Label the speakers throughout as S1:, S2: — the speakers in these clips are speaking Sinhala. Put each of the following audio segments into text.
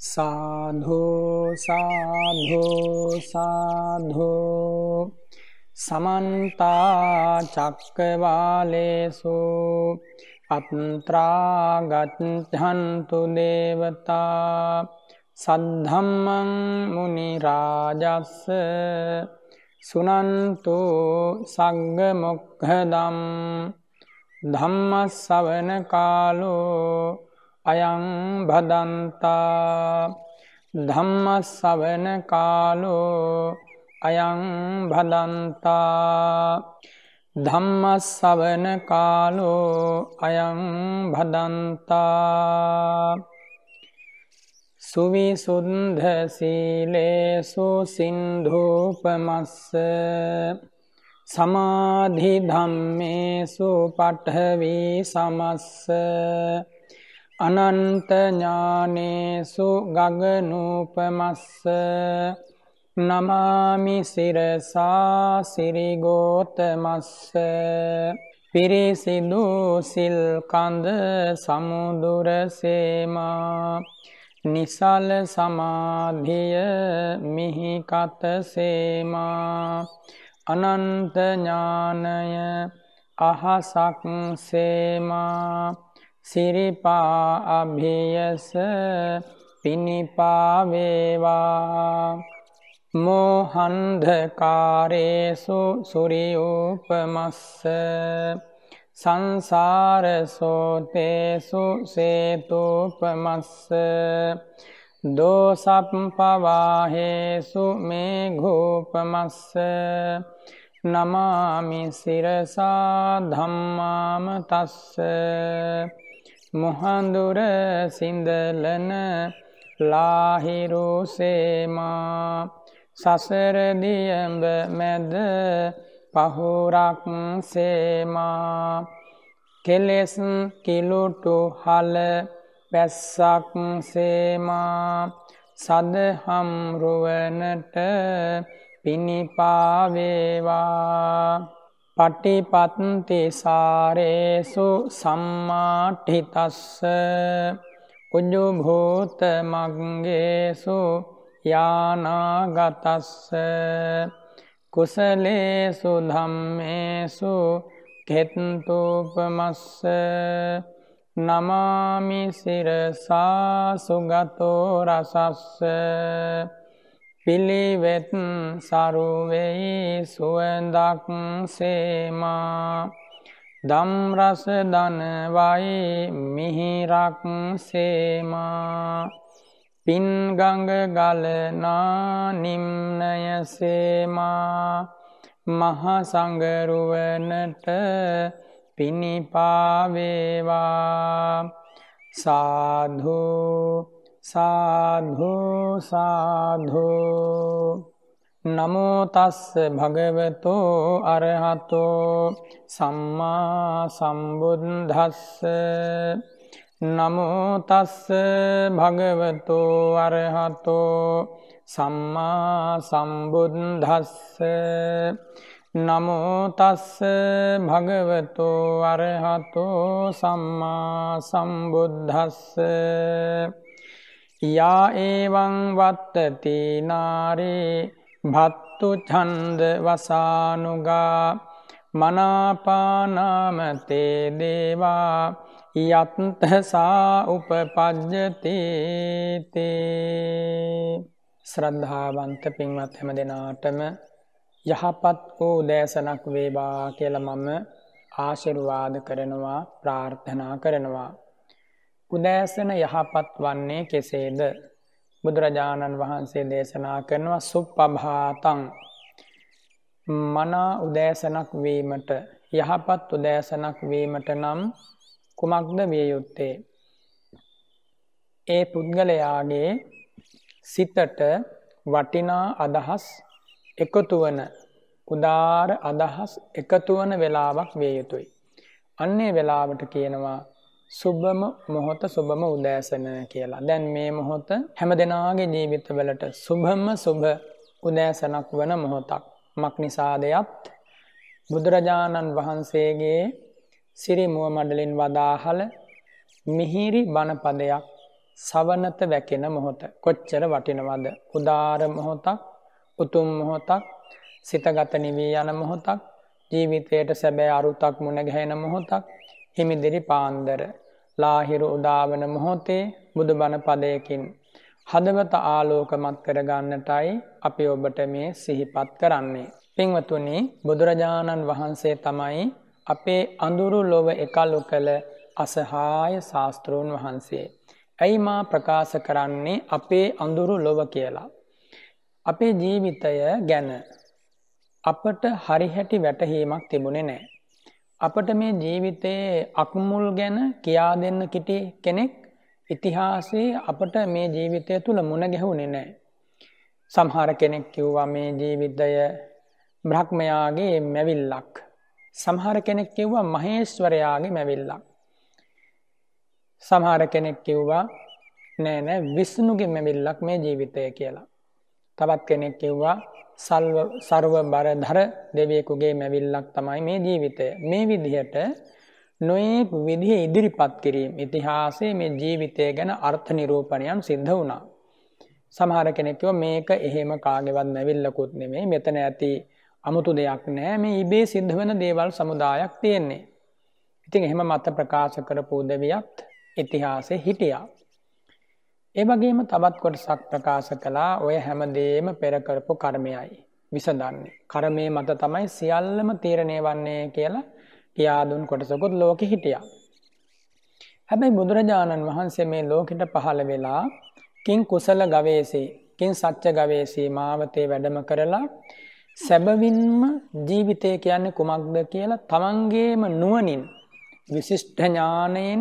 S1: සාධු සාධු සාධු සමන්ත චක්කවාලේසු අත්‍රා ගච්ඡන්තු දේවතා සද්ධම්මං මුනි රාජස්ස සුනන්තු සංඝ මොක්ඛදම් ධම්මස්සවන කාලෝ අයං භදන්තා ධම්මස්සවන කාලෝ අයං භදන්තා ධම්මස්සවන කාලෝ අයං භදන්තා සුවිසුන්ද සීලේසු සින්ධූපමස්ස සමාධි ධම්මේසු පටහවී සමස්ස අනන්තඥානේසු ගගනූපමස්ස නමාමිසිරසා සිරිගෝතමස්ස පිරිසිදු සිල්කඳ සමුදුරසේමා නිසල සමාධිය මිහිකතසේමා අනන්තඥානය අහසක් සේමා සිරිපා අභියස පිණිපාවේවා මෝහන්ධකාරේසු සුරියූපමස්ස සංසාරසෝතේසු සේතුපමස්ස දෝසප්පවාහේසු මේ ගෝපමස්ස නමාමි සිරසා ධම්මාම තස්ස මොහන්දුර සින්දලන ලාහිරුසේමා සසරදියඹ මැද පහුරක් සේමා කෙලෙස් කිලුටු හල පැස්සක් සේමා සදහම් රුවනට පිණිපාවේවා පටිපත්ති සාරේසු සම්මාටිහිතස්ස උජුභූත මක්ගේසු යානාගතස්ස කුසලේසු ධම්මේසු කෙත්තූපමස්ස නමාමිසිරසා සුගතෝ රසස්ස පිළිවෙත් සරුවෙයි සුවඳක් සේමා දම්රස දනවයි මිහිරක් සේමා පින්ගඟ ගලනා නිම්නය සේමා මහසඟරුවනට පිණිපාවේවා සාධූ සාධු සාධු නමෝ තස්ස භගවතෝ අරහතෝ සම්මා සම්බුද්දස්ස නමෝ තස්ස භගවතෝ අරහතෝ සම්මා සම්බුද්දස්ස නමෝ තස්ස භගවතෝ අරහතෝ සම්මා සම්බුද්දස්ස යා ඒවං වත්තති නාරේ භත්තු ඡන්ද වසානුගා මනාපානාමතේ දේවා යත්තසා උපපජ්ජතේතේ ශ්‍රද්ධාවන්ත පින්වත් හැම දෙනාටම යහපත් වූ දේශනක් වේවා කියලා මම ආශිර්වාද කරනවා ප්‍රාර්ථනා කරනවා උදෑසන යහපත් වන්නේ කෙසේද. බුදුරජාණන් වහන්සේ දේශනා කරනවා සුප්පභාතං. මනා උදෑසනක් වීමට යහපත් උදෑසනක් වීමට නම් කුමක්ද විය යුත්තේ. ඒ පුද්ගලයාගේ සිතට වටිනා අදහස් එකතුවන උදාර අදහස් එකතුවන වෙලාවක් විය යුතුයි. අන්නේ වෙලාවට කියනවා සුබම මොහොත සුබම උදෑසන කියලා. දැන් මේ මොහොත හැම දෙනාගේ ජීවිතවලට සුභම සුභ උදෑසනක් වන මොහොතක්. මක් නිසාදයත් බුදුරජාණන් වහන්සේගේ සිරිමුව මඩලින් වදාහල මිහිරි බණපදයක් සවනත වැකෙන මොහොත කොච්චර වටිනවද. උදාර මොහොතක් උතුම් මොහොතක් සිතගත නිවී යන මොහොතක් ජීවිතයට සැබෑ අරුතක් මුණගැහෙන මොහොතක් හිමිදිරි පාන්දර ලාහිරු උදාවන මොහොතේ බුදු බණ පදයකින්. හදවත ආලෝකමත් කරගන්නටයි අපි ඔබට මේ සිහිපත් කරන්නේ. පින්වතුනි බුදුරජාණන් වහන්සේ තමයි අපේ අඳුරු ලොව එකලු කළ අසහාය ශාස්තෘූන් වහන්සේ. ඇයි මා ප්‍රකාශ කරන්නේ අපේ අඳුරු ලොව කියලා. අපේ ජීවිතය ගැන අපට හරිහැටි වැටහීමක් තිබුණෙ නෑ. අපට මේ ජීවිතයේ අක්මුල් ගැන කියා දෙන්න කිටි කෙනෙක් ඉතිහාසයේ අපට මේ ජීවිතය තුළ මුණ ගැහුණේ නෑ. සම්හාර කෙනෙක් කිව්වා මේ ජීවිතය බ්‍රහ්මයාගේ මැවිල්ලක්. සම්හාර කෙනෙක් කිව්වා මහේස්වරයාගේ මැවිල්ලක්. සමහාර කෙනෙක් කිව්වා නෑනෑ විස්්ණුගේ මැවිල්ලක් මේ ජීවිතය කියලා. තවත් කෙනෙක් කිව්වා සල්ව සර්ව බරධර දෙවියෙකුගේ මැවිල්ලක් තමයි මේ ජීවිතය. මේ විදිහට නොයෙක් විදිහ ඉදිරිපත් කිරීම ඉතිහාසේ මේ ජීවිතය ගැන අර්ථ නිරූපණයන් සිද්ධ වුණා. සමහර කෙනෙක්ව මේක එහෙම කාගෙවත් නැවිල්ලකුත් නෙමේ මෙතන ඇති අමුතු දෙයක් නෑ මේ ඉබේ සිද්ධ වන දේවල් සමුදායක් තියෙන්නේ. ඉතින් එහෙම මත ප්‍රකාශ කරපු උදවියත් ඉතිහාසේ හිටියා. ඒවගේම තවත් කොටසක් ප්‍රකාශ කලා ඔය හැමදේම පෙරකරපු කර්මයයි. විසඳන්නේ. කරමේ මත තමයි සියල්ලම තීරණය වන්නේ කියලා කියාදුන් කොටසකුත් ලෝකෙ හිටියා. හැබැයි බුදුරජාණන් වහන්සේ මේ ලෝකෙට පහළ වෙලා කින් කුසල ගවේසේ කින් සච්ච ගවේසේ මාවතේ වැඩම කරලා සැබවින්ම ජීවිතය කියන්නේ කුමක්ද කියලා තමන්ගේම නුවනින් විශිෂ්ඨඥානයෙන්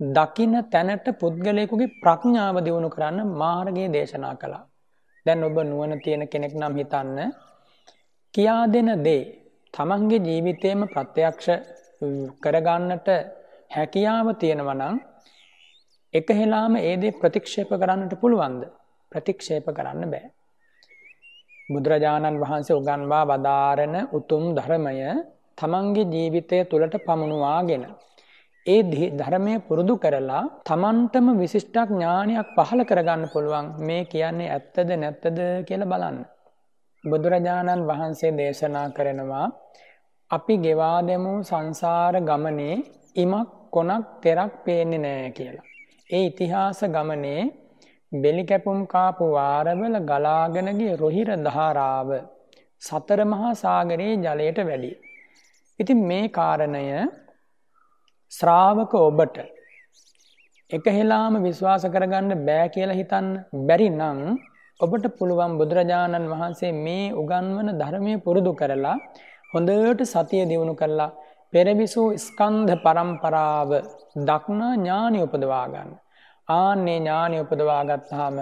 S1: දකින තැනට පුද්ගලයකුගේ ප්‍රඥාව දියුණු කරන්න මාර්ගයේ දේශනා කළා. දැන් ඔබ නුවන තියෙන කෙනෙක් නම් හිතන්න කියා දෙන දේ තමන්ගේ ජීවිතයම ප්‍රත්‍යක්ෂ කරගන්නට හැකියාව තියෙනවනං එකහෙලාම ඒදේ ප්‍රතික්ෂේප කරන්නට පුළුවන්ද ප්‍රතික්ෂේප කරන්න බෑ. බුදුරජාණන් වහන්සේ උගන්වා වදාරණ උතුම් ධර්මය තමන්ගේ ජීවිතය තුළට පමුණුවාගෙන ඒ ධර්මය පුරුදු කරලා තමන්ටම විශිෂ්ටක් ඥානයක් පහළ කරගන්න පුළුවන් මේ කියන්නේ ඇත්තද නැත්තද කියල බලන්න. බුදුරජාණන් වහන්සේ දේශනා කරනවා අපි ගෙවාදමු සංසාර ගමනේ ඉමක් කොනක් තෙරක් පේන්නේ නෑ කියලා. ඒ ඉතිහාස ගමනේ බෙලිකැපුම් කාපු වාරවල ගලාගෙනගේ රොහිර දහරාව සතරමහා සාගරයේ ජලයට වැඩි. ඉතින් මේ කාරණය ශ්‍රාවක ඔබට එකහෙලාම විශ්වාස කරගන්න බෑ කියලා හිතන්න බැරි නං ඔබට පුළුවන් බුදුරජාණන් වහන්සේ මේ උගන්වන ධර්මය පුරුදු කරලා හොඳට සතිය දියුණු කරලා පෙරවිසූ ස්කන්ධ පරම්පරාව දක්නා ඥානය උපදවාගන්න. ආන්නේ ඥානය උපදවාගත්හාම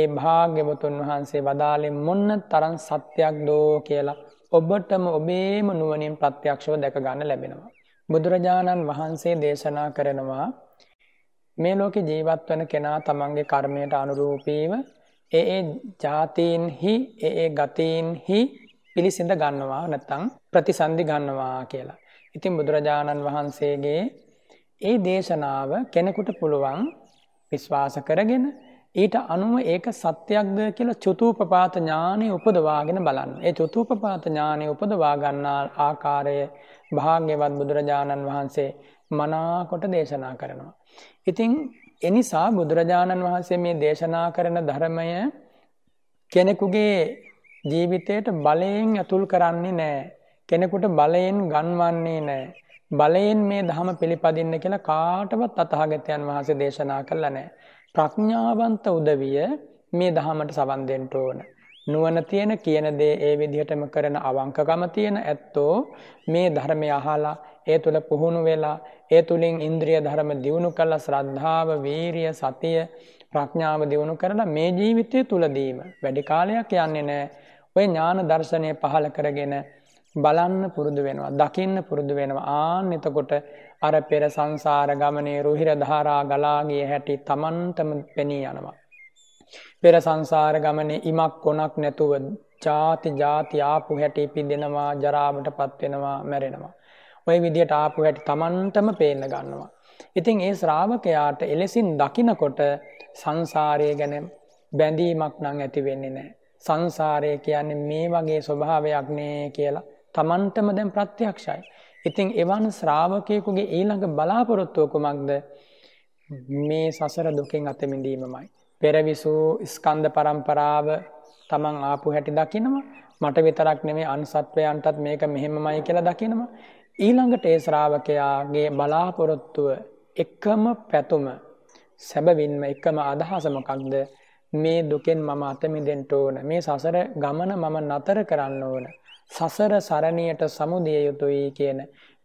S1: ඒ භාග්‍යවතුන් වහන්සේ වදාලෙන් මොන්න තරන් සත්‍යයක් දෝ කියලා ඔබටම ඔබේම නුවනින් ප්‍රත්‍යක්ෂව දැක ගන්න ලැබෙනවා. බුදුරජාණන් වහන්සේ දේශනා කරනවා මේ ලෝක ජීවත් වන කෙනා තමන්ගේ කර්මයට අනුරූපීව ඒ ඒ ජාතීන් හි ඒ ඒ ගතීන් හි පිළිසිඳ ගන්නවා නැත්තං ප්‍රතිසන්ධි ගන්නවා කියලා. ඉතින් බුදුරජාණන් වහන්සේගේ ඒ දේශනාව කෙනෙකුට පුළුවන් විශ්වාස කරගෙන ඊට අනුව ඒක සත්‍යයක්ද කියලා චුතූපපාත ඥානය උපදවාගෙන බලන්න. ඒ චුතූපපාත ඥානය උපදවා ගන්නා ආකාරය භාග්‍යවත් බුදුරජාණන් වහන්සේ මනාකොට දේශනා කරනවා. ඉතිං එනිසා බුදුරජාණන් වහන්සේ මේ දේශනා කරන ධර්මය කෙනෙකුගේ ජීවිතයට බලයෙන් ඇතුල් කරන්නේ නෑ. කෙනෙකුට බලයෙන් ගන්වන්නේ නෑ. බලයෙන් මේ දහම පිළිපදින්න කියලා කාටවත් අතහාගතයන් වහන්සේ දේශනා කරලා නෑ. ප්‍රඥාවන්ත උදවිය මේ දහමට සවන්දෙන්ට ඕන. නුවණ තියෙන කියන දේ ඒ විදිහටම කරන අවංකකම තියෙන ඇත්තෝ මේ ධර්මය අහලා ඒ තුළ පුහුණු වෙලා ඒ තුළින් ඉන්ද්‍රිය ධර්ම දියුණු කළ ශ්‍රද්ධාව වීරිය සතිය ප්‍රඥාව දියුණු කරලා මේ ජීවිතය තුළදීම වැඩි කාලයක් යන්නේ නෑ ඔය ඥාන දර්ශනය පහළ කරගෙන බලන්න පුරුදු වෙනවා දකින්න පුරුදු වෙනවා ආන් එතකොට අර පෙර සංසාර ගමනේ රුහිර ධාරා ගලාගිය හැටි තමන්ටම පෙනී යනවා පෙර සංසාර ගමනේ ඉමක් කොනක් නැතුව ජාති ජාති ආපු හැටි පිදෙනවා ජරාවට පත්වෙනවා මැරෙනවා. ඔය විදිහට ආපු හැටි තමන්ටම පේන්න ගන්නවා. ඉතින් ඒ ශ්‍රාවකයාට එලෙසින් දකිනකොට සංසාරය ගැන බැඳීමක් නං ඇති වෙන්නේ නෑ. සංසාරය කියන්නේ මේ වගේ ස්වභාවයක් නේ කියලා තමන්ටම දැන් ප්‍රත්‍යක්ෂයි. ඉතින් එවන් ශ්‍රාවකයකුගේ ඊළඟ බලාපොරොත්තුවකුමක්ද මේ සසර දුකින් අතමිඳීමමයි. පෙරවිසූ ස්කන්ධ පරම්පරාව තමන් ආපු හැටි දකිනවා මට විතරක් නෙමේ අන්සත්වයන්ටත් මේක මෙහෙමමයි කියලා දකිනවා ඊළඟට ඒ ශ්‍රාවකයාගේ බලාපොරොත්තුව එකම පැතුම සැබවින්ම එකම අදහස මොකක්ද මේ දුකෙන් මම අතමිදෙන්න ඕන මේ සසර ගමන මම නතර කරන්න ඕන සසර සරණියට සමුදිය යුතුයි කියන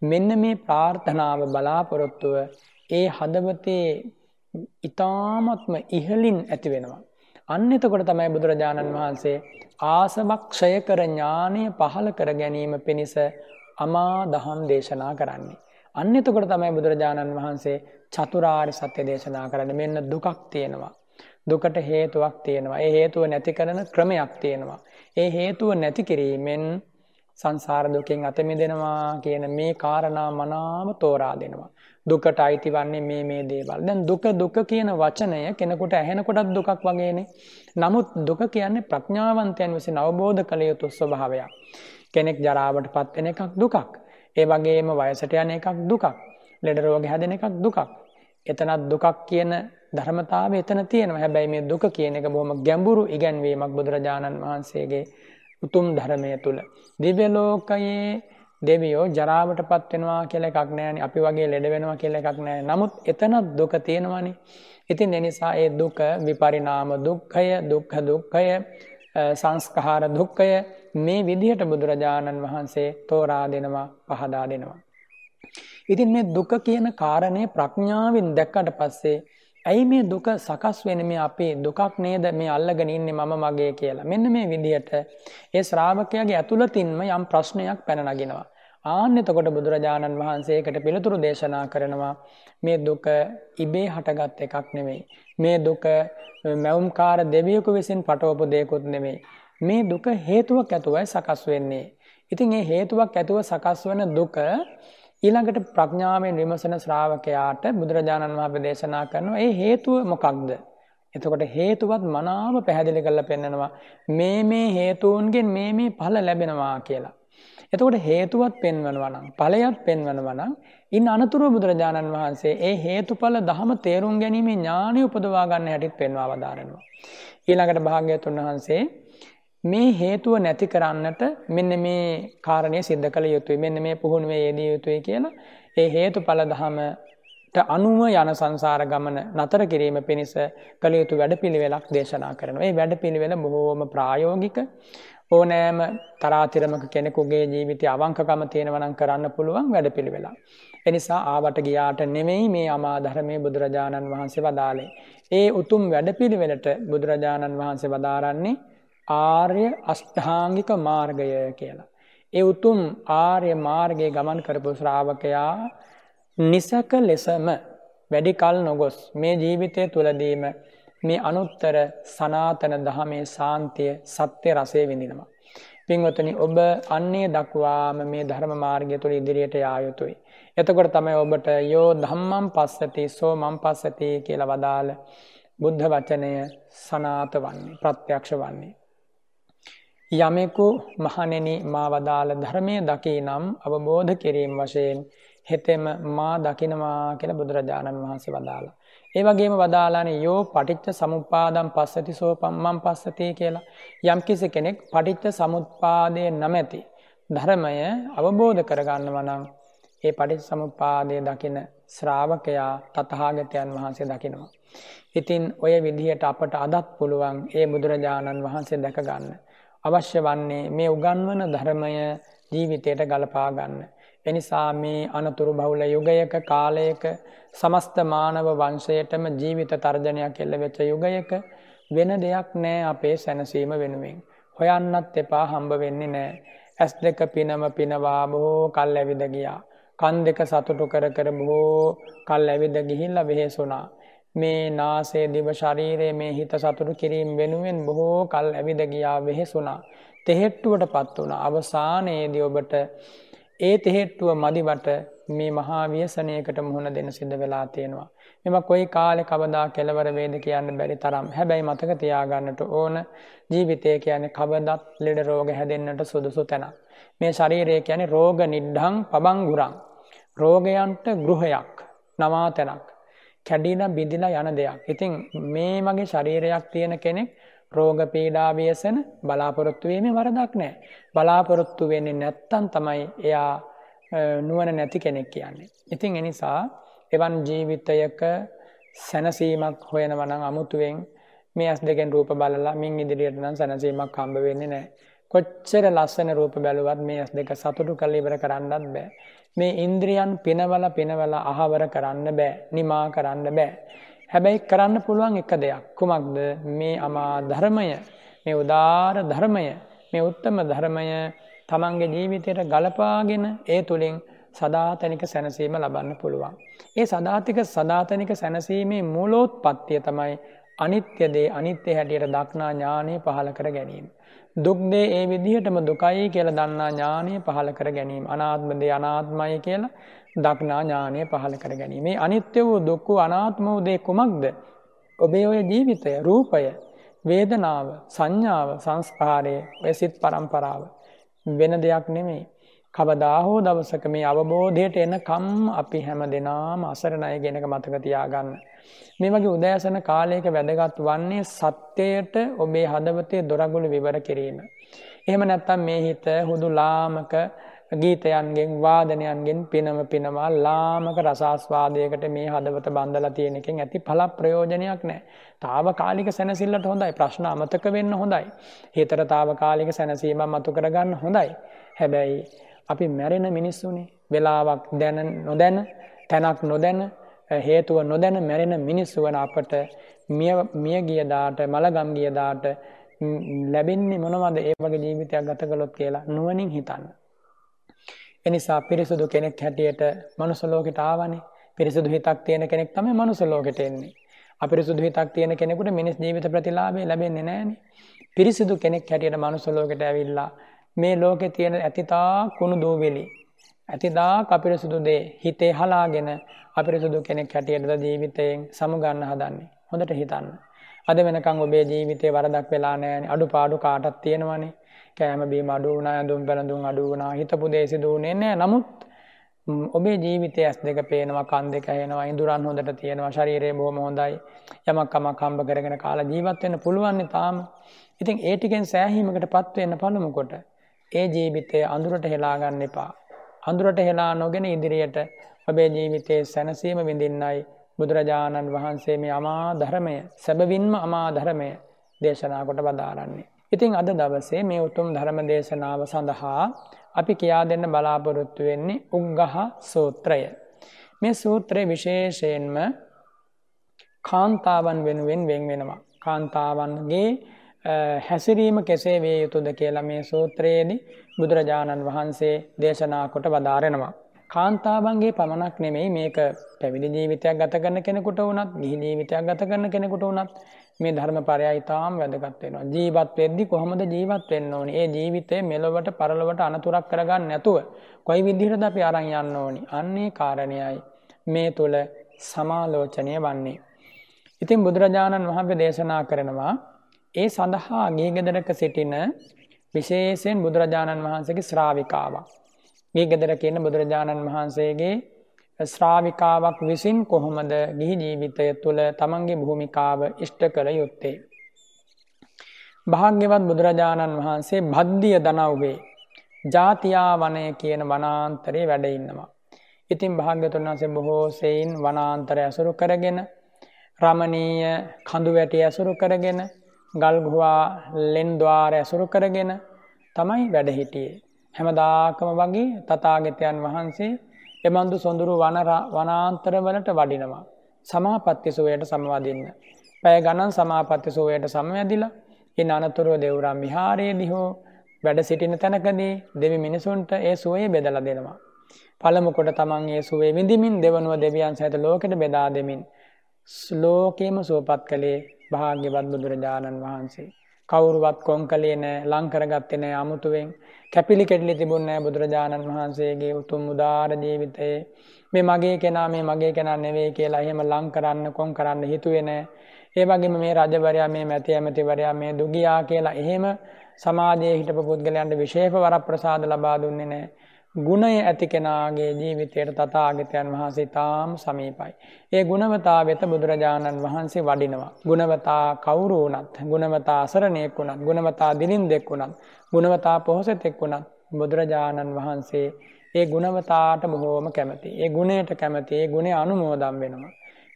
S1: මෙන්න මේ ප්‍රාර්ථනාව බලාපොරොත්තුව ඒ හදවතේ ඉතාමත්ම ඉහලින් ඇති වෙනවා. අන්න එතකොට තමයි බුදුරජාණන් වහන්සේ ආසවක්ෂය කර ඥානය පහළ කර ගැනීම පිණිස අමා දහම් දේශනා කරන්නේ. අන්න එතකොට තමයි බුදුරජාණන් වහන්සේ චතුරාර් සත්‍ය දේශනා කරන්න මෙන්න දුකක් තියෙනවා. දුකට හේතුවක් තියෙනවා. ඒ හේතුව නැති කරන ක්‍රමයක් තියෙනවා. ඒ හේතුව නැති කිරීමෙන් සංසාර දුකෙන් අත මිදෙනවා කියන මේ කාරණා මනාම තෝරා දෙනවා. දුකට අයිති වන්නේ මේ මේ දේවල්. දැන් දුක දුක කියන වචනය කෙනෙකුට ඇහෙනකොටත් දුකක් වගේනේ. නමුත් දුක කියන්නේ ප්‍රඥාවන්තයන් විසින් අවබෝධ කළ යුතු ස්වභාවයක්. කෙනෙක් ජරාවට පත් වෙන එකක් දුකක්. ඒ වගේම වයසට යන එකක් දුකක්. ලෙඩ රෝග හැදෙන එකක් දුකක්. එතනත් දුකක් කියන ධර්මතාවය එතන තියෙනවා. හැබැයි මේ දුක කියන එක බොහොම ගැඹුරු ඉගැන්වීමක් බුදුරජාණන් වහන්සේගේ උතුම් ධර්මය තුළ. දිව්‍යලෝකයේ දෙවියෝ ජරාවට පත්වෙනවා කියල එකක් නෑන අපි වගේ ලෙඩ වෙනවා කියල එකක් නෑ නමුත් එතනත් දුක තියෙනවානි. ඉතින් එනිසා ඒ දුක විපරිනාම දුක්කය දුක්හ දුක්කය සංස්කහාර දුක්කය මේ විදිහට බුදුරජාණන් වහන්සේ තෝරා දෙනවා පහදා දෙනවා. ඉතින් මේ දුක කියන කාරණය ප්‍රඥාවෙන් දැක්කට පස්සේ ඇයි මේ දුක සකස් වෙන මේ අපේ දුකක් නේද මේ අල්ලගෙන ඉන්නේ මම මගේ කියලා. මෙන්න මේ විදිහට ඒ ශ්‍රාවකයාගේ ඇතුළතින්ම යම් ප්‍රශ්නයක් පැන නගිනවා. ආන්න එතකොට බුදුරජාණන් වහන්සේකට පිළිතුරු දේශනා කරනවා මේ දුක ඉබේ හටගත් එකක් නෙමෙයි. මේ දුක මැවුම්කාර දෙවියෙකු විසින් පටවපු දෙයක්වත් නෙමෙයි. මේ දුක හේතුවක් ඇතුවයි සකස් වෙන්නේ. ඉතින් ඒ හේතුවක් ඇතුව සකස් වෙන දුක ඊළඟට ප්‍රඥාවෙන් විමසන ශ්‍රාවකයාට බුදුරජාණන් වහන්සේ දේශනා කරනවා ඒ හේතුව මොකක්ද? එතකොට හේතුවත් මනාව පැහැදිලි කරලා පෙන්නනවා මේ මේ හේතුන්ගෙන් මේ මේ ඵල ලැබෙනවා කියලා. එතකොට හේතුවත් පෙන්වනවා නම් ඵලයත් පෙන්වනවා නම් ඉන් අනතුරුව බුදුරජාණන් වහන්සේ ඒ හේතුඵල ධම තේරුම් ගැනීමේ ඥාණය උපදවා ගන්න හැටිත් පෙන්වවදාරනවා. ඊළඟට භාග්‍යවතුන් වහන්සේ මේ හේතුව නැති කරන්නට මෙන්න මේ කාරණය සිද්ධ කළ යුතුයි මෙන්න මේ පුහුණුවේ යෙදිය යුතුයි කියලා ඒ හේතු පල දහමට අනුව යන සංසාර ගමන නතර කිරීම පිණිස කළ යුතු වැඩ පිළිවෙලක් දේශනා කරන. ඒ වැඩ පිළිවෙල බොහෝම ප්‍රායෝගික ඕනෑම තරාතිරමක කෙනෙකුගේ ජීවිත අවංකකම තියෙනවනම් කරන්න පුළුවන් වැඩ පිළිවෙලා. එනිසා ආවට ගියාට නෙමෙයි මේ අමාධරමය බුදුරජාණන් වහන්සේ වදාලේ. ඒ උතුම් වැඩ පිළිවෙලට බුදුරජාණන් වහන්සේ වදාරන්නේ ආර්ය අස්ථාංගික මාර්ගය කියලා. ඒ උතුම් ආර්ය මාර්ගයේ ගමන් කරපු ශ්‍රාවකයා නිසක ලෙසම වැඩි කල් නොගොස් මේ ජීවිතය තුළදීම මේ අනුත්තර සනාතන දහමේ සාන්තිය සත්‍ය රසය විඳිනවා. පින්වතනි ඔබ අන්නේ දක්වාම මේ ධර්ම මාර්ගය තුළ ඉදිරියට යායුතුයි. එතකොට තමයි ඔබට යෝ ධම්මම් පස්සති සෝ මම් පස්සති කියල වදාළ බුද්ධ වචනය සනාත වන්නේ ප්‍රත්‍යක්ෂ වන්නේ. යමෙකු මහණෙනි මා වදාළ ධර්මය දකී නම් අවබෝධ කිරීම වශයෙන් හෙතෙම මා දකිනවා කියල බුදුරජාණන් වහන්සේ වදාලා. ඒ වගේම වදාලාන යෝ පටිච්ච සමුපාදම් පස්සති සෝ පම්මම් පස්සතිය කියලා යම් කිසි කෙනෙක් පටිච්ච සමුත්පාදය නමැති. ධර්මය අවබෝධ කරගන්නව නම් ඒ පටිච් සමුපාදය දකින ශ්‍රාවකයා තතහාගතයන් වහන්සේ දකිනවා. ඉතින් ඔය විදිහට අපට අදත් පුළුවන් ඒ බුදුරජාණන් වහන්සේ දැකගන්න. අවශ්‍ය වන්නේ මේ උගන්වන ධර්මය ජීවිතයට ගලපා ගන්න. එනිසා මේ අනතුරු බහුල යුගයක කාලයක සමස්ත මානව වංශයටම ජීවිත තර්ජනයක් එල්ල වෙච්ච යුගයක වෙන දෙයක් නෑ අපේ සැනසීම වෙනුවෙන්. හොයන්නත් එපා හම්බ වෙන්නේ නෑ. ඇස් දෙක පිනම පිනවා බොහෝ කල් ඇවිද ගියා. කන් දෙක සතුටු කර කර බොහෝ කල් ඇවිද ගිහිල්ල වෙහෙසුනා. මේ නාසේ දිව ශරීරයේ මේ හිත සතුටු කිරීම වෙනුවෙන් බොහෝ කල් ඇවිද ගියා වෙහෙසුනා. තෙහෙට්ටුවට පත් වුණ අවසානයේදී ඔබට ඒ තෙහෙට්ටුව මදිවට මේ මහා ව්‍යසනයකට මුහුණ දෙන සිද්ධ වෙලා තියෙනවා. මෙම කොයි කාලෙ කවදා කෙලවර වේද කියන්න බැරි තරම්. හැබැයි මතක තියාගන්නට ඕන ජීවිතය කියන්නේ කවදත් ලෙඩ රෝග හැදෙන්නට සුදුසු තැන. මේ ශරීරය කියන්නේ රෝග නිඩ්ඩං පබංගුරං. රෝගයන්ට ගෘහයක් නමාතැනක්. කැඩීලා බිඳිලා යන දෙයක්. ඉතින් මේ මගේ ශරීරයක් තියෙන කෙනෙක් රෝග පීඩා ව්‍යසන බලාපොරොත්තු වීමේ වරදක් නැහැ. බලාපොරොත්තු වෙන්නේ නැත්තම් තමයි එයා නුවණ නැති කෙනෙක් කියන්නේ. ඉතින් ඒ නිසා එවන් ජීවිතයක සැනසීමක් හොයනවා නම් අමුතුවෙන් මේ ඇස් දෙකෙන් රූප බලලා මින් ඉදිරියට නම් සැනසීමක් හම්බ වෙන්නේ නැහැ. කොච්චර ලස්සන රූප බැලුවත් මේ ඇස් දෙක සතුටු කරලා ඉවර කරන්නත් බෑ. මේ ඉන්ද්‍රියන් පිනවල පිනවල අහවර කරන්න බෑ නිමා කරන්න බෑ. හැබැයි කරන්න පුළුවන් එක දෙයක් කුමක්ද මේ අමා ධර්මය මේ උදාර ධර්මය මේ උත්තම ධර්මය තමන්ගේ ජීවිතයට ගලපාගෙන ඒ තුළින් සදාතනික සැනසීම ලබන්න පුළුවන්. ඒ සදාතික සදාතනික සැනසීමේ මූලෝත් පත්තිය තමයි අනිත්‍යදේ අනිත්‍ය හැටියට දක්නා ඥානය පහළ කර ගැනීම. දුක්දේ ඒ විදිහටම දුකයි කියල දන්නා ඥානය පහළ කර ගැනීම අනාත්මදේ අනාත්මයි කියල දක්නා ඥානය පහළ කර ගැනීමේ අනිත්‍ය වූ දුක්කු අනාත්ම වූදේ කුමක්ද ඔබේ ඔය ජීවිතය රූපය වේදනාව සංඥාව සංස්කාරය ඔය සිත් පරම්පරාව වෙන දෙයක් නෙමේ කවදා හෝ දවසක මේ අවබෝධයට එනකම් අපි හැම දෙනාම අසරණය ගෙනක මතක තියාගන්න. මේ වගේ උදෑසන කාලයක වැදගත් වන්නේ සත්‍යයට ඔබේ හදවතේ දොරගුළු විවර කිරීම. එහෙම නැත්තම් මේ හිත හුදු ලාමක ගීතයන්ගෙන් වාදනයන්ගෙන් පිනම පිනවා ලාමක රසාස්වාදයකට මේ හදවත බන්ධලා තියෙනකින් ඇති පල ප්‍රයෝජනයක් නෑ. තාව කාලික සැනසිල්ලට හොඳයි ප්‍රශ්න අමතක වෙන්න හොඳයි. හිතර තාව කාලික සැනසීම මතු කරගන්න හොඳයි. හැබැයි අපි මැරෙන මිනිස්සුනේ වෙලාවක් දැන නොදැන තැනක් නොදැන හේතුව නොදැන මැරෙන මිනිස්සු වන අපට මිය ගියදාට මළගම් ගියදාට ලැබෙන්නේ මොනවද ඒ වගේ ජීවිතයක් ගත කළොත් කියලා නුවණින් හිතන්න. එනිසා පිරිසුදු කෙනෙක් හැටියට මනුස්ස ලෝකෙට ආවනේ. පිරිසුදු හිතක් තියෙන කෙනෙක් තමයි මනුස්ස ලෝකෙට එන්නේ. අපිරිසුදු හිතක් තියෙන කෙනෙකුට මිනිස් ජීවිත ප්‍රතිලාභය ලැබෙන්නේ නැහනේ. පිරිසුදු කෙනෙක් හැටියට මනුස්ස ලෝකෙට ඇවිල්ලා මේ ලෝකෙ තියෙන ඇතිතා කුණු දූවිලි. ඇතිදා අපිරිසුදු දේ හිතේ හලාගෙන අපිරිසුදු කෙනෙක් හැටියටද ජීවිතයෙන් සමුගන්න හදන්නේ. හොඳට හිතන්න. අද වෙනකං ඔබේ ජීවිතය වරදක් වෙලා නෑන අඩු පාඩු කාටත් තියෙනවනේ කෑම බීම අඩු වුණ ඇඳුම් පැළඳුම් අඩු වුණා හිතපු දේසිදුවනේ නෑ නමුත් ඔබේ ජීවිතය ඇස් දෙක පේනවා කන් දෙක හෙනවා ඉදුරන් හොඳට තියෙනවා ශරීරයේ බොහොම හොඳයි යමක් කමක් හම්බ කරගෙන කාලා ජීවත් වෙන්න පුළුවන් තාම. ඉතින් ඒ ටිකෙන් සෑහීමකට පත් වෙන්න පළමුකොට ඒ ජීවිතය අඳුරට හෙලාගන්න එපා. අඳුරට හෙලා නොගෙන ඉදිරියට ඔබේ ජීවිතයේ සැනසීම විඳින්නයි බුදුරජාණන් වහන්සේ මේ අමා ධරමය සැබවින්ම අමා ධරමය දේශනා කොට බදාරන්නේ. ඉතිං අද දවසේ මේ උතුම් ධර්ම දේශනාව සඳහා අපි කියා දෙන්න බලාපොරොත්තු වෙන්නේ උංගහ සූත්‍රය. මේ සූත්‍රය විශේෂයෙන්ම කාන්තාවන් වෙනුවෙන් වෙන් වෙනවා. කාන්තාවන්ගේ හැසිරීම කෙසේ වේ යුතුද කියලා මේ සූත්‍රයේදි බුදුරජාණන් වහන්සේ දේශනා කොට වදාරෙනවා. කාන්තාවන්ගේ පමණක් නෙමෙයි මේක පැවිදි ජීවිතයක් ගත කරන කෙනෙකුට වුණත් ගිහි ජීවිතයක් ගත කරන කෙනෙකුට වුණත් මේ ධර්මපරයය ඊටාම් වැදගත් වෙනවා. ජීවත් වෙද්දි කොහොමද ජීවත් වෙන්න ඕනි? ඒ ජීවිතේ මෙලොවට පරලොවට අනතුරක් කරගන්න නැතුව කොයි විදිහටද අපි අරන් යන්න ඕනි? අන්නේ කාරණයයි මේ තුල සමාලෝචනය වන්නේ. ඉතින් බුදුරජාණන් වහන්සේ දේශනා කරනවා ඒ සඳහා ගීගෙදරක සිටින විශේෂයෙන් බුදුරජාණන් වහන්සේගේ ශ්‍රාවිකාවක්. ගීගෙදර කියන බුදුරජාණන් වහන්සේගේ ශ්‍රාවිකාවක් විසින් කොහොමද ගිහි ජීවිතය තුළ තමන්ගේ භූමිකාව ඉෂ්ට කළ යුත්තේ. භාග්‍යවත් බුදුරජාණන් වහන්සේ බද්ධිය දනව්වේ ජාතියා වනය කියන වනාන්තරේ වැඩඉන්නවා. ඉතින් භාග්‍යතුන් වහන්සේ බොහෝ සෙයින් වනාන්තර ඇසුරු කරගෙන රමණීය කඳු වැටි ඇසුරු කරගෙන ගල්ගුවා ලෙන්දවාර ඇසුරු කරගෙන තමයි වැඩහිටියේ. හැමදාකම වගේ තතාගතයන් වහන්සේ එමන්දු සොඳුරු වනාන්තරවලට වඩිනවා. සමාපත්ති සුවයට සමවදින්න. පැය ගණන් සමාපත්ති සුවයට සමවැදිලා ඉන් අනතුරුව දෙවරම් විහාරයේදි හෝ වැඩ සිටින තැනකදී දෙවි මිනිසුන්ට ඒ සුවේ බෙදල දෙනවා. පළමුකොට තමන් ඒ සුවේ විඳමින් දෙවනුව දෙවියන් සඇත ලෝකට බෙදා දෙමින්. ස්ලෝකේම සුවපත් කළේ භාග්‍යවත් බුදුරජාණන් වහන්සේ. කවුරුවත් කොංකලේ නෑ ලංකරගත්තේ නෑ අමුතුවෙන් කැපිලි කෙඩලි තිබුණ නෑ බුදුරජාණන් වහන්සේගේ උතුම් උදාර ජීවිතයේ මේ මගේ කෙනා මේ මගේ කෙනා නෙවෙයි කියලා එහෙම ලං කරන්න කොන් කරන්න හිතුවේ නෑ. ඒ වගේම මේ රජවරයා මේ මැති ඇමතිවරයා මේ දුගියා කියලා එහෙම සමාජයේ හිටපු පුද්ගලයන්ට විශේෂ වරප්‍රසාද ලබා දුන්නේ නෑ. ගුණය ඇති කෙනාගේ ජීවිතයට තතාගතයන් වහන්සේ තාම් සමීපයි. ඒ ගුණවතා වෙත බුදුරජාණන් වහන්සේ වඩිනවා. ගුණවතා කවුරු වනත් ගුණවතා අසරණයෙක් වුණත් ගුණවතා දිලින් දෙෙක් වුණත් ගුණවතා පොහොසතෙක් වුණත් බුදුරජාණන් වහන්සේ ඒ ගුණවතාට බොහෝම කැමති. ඒ ගුණයට කැමති ඒ ගුණේ අනුමෝදම් වෙනවා.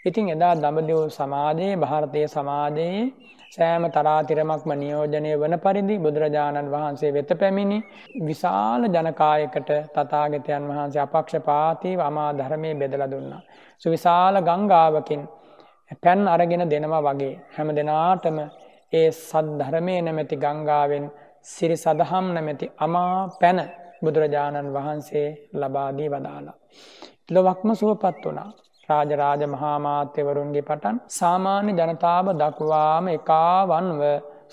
S1: ඉතින් එදා දඹදිව් සමාජයේ භාරතය සමාජයේ සෑම තරාතිරමක්ම නියෝජනය වන පරිදි බුදුරජාණන් වහන්සේ වෙත පැමිණි විශාල ජනකායකට තතාගතයන් වහන්සේ අපක්ෂපාතිව අමා ධර්මය බෙදල දුන්නා. සුවිශාල ගංගාවකින් පැන් අරගෙන දෙනවා වගේ හැම දෙනාටම ඒ සද්ධරමය නැමැති ගංගාවෙන් සිරි සදහම් නැමැති අමා පැන බුදුරජාණන් වහන්සේ ලබාදී වදාලා. ලොවක්ම සුවපත් වනා රාජරාජ මහාමාත්‍යවරුන්ගේ පටන් සාමාන්‍ය ජනතාව දක්වාම එකාවන්ව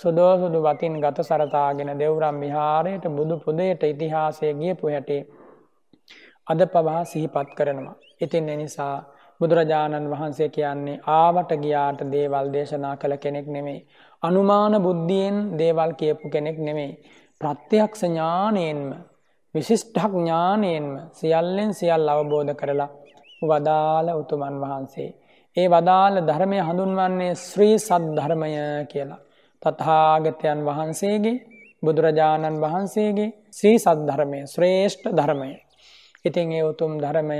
S1: සුදෝසුදු වතින් ගත සරතාගෙන දෙවරම් විහාරයට බුදු පුදයට ඉතිහාසය ගියපු හැටේ අද පවා සිහිපත් කරනවා. ඉතින් එනිසා බුදුරජාණන් වහන්සේ කියන්නේ ආවට ගියාට දේවල් දේශනා කළ කෙනෙක් නෙමේ. අනුමාන බුද්ධියෙන් දේවල් කියපු කෙනෙක් නෙමේ. ප්‍රත්‍යයක්ෂ ඥානයෙන්ම විශිෂ්ඨක් ඥානයෙන්ම සියල්ලෙන් සියල් අවබෝධ කරලා වදාළ උතුමන් වහන්සේ. ඒ වදාළ ධර්මය හඳුන්වන්නේ ශ්‍රී සද්ධර්මය කියලා. තතාගතයන් වහන්සේගේ බුදුරජාණන් වහන්සේගේ ශ්‍රී සද්ධර්මය ශ්‍රේෂ්ඨ ධර්මය. ඉතින් ඒ උතුම් ධර්මය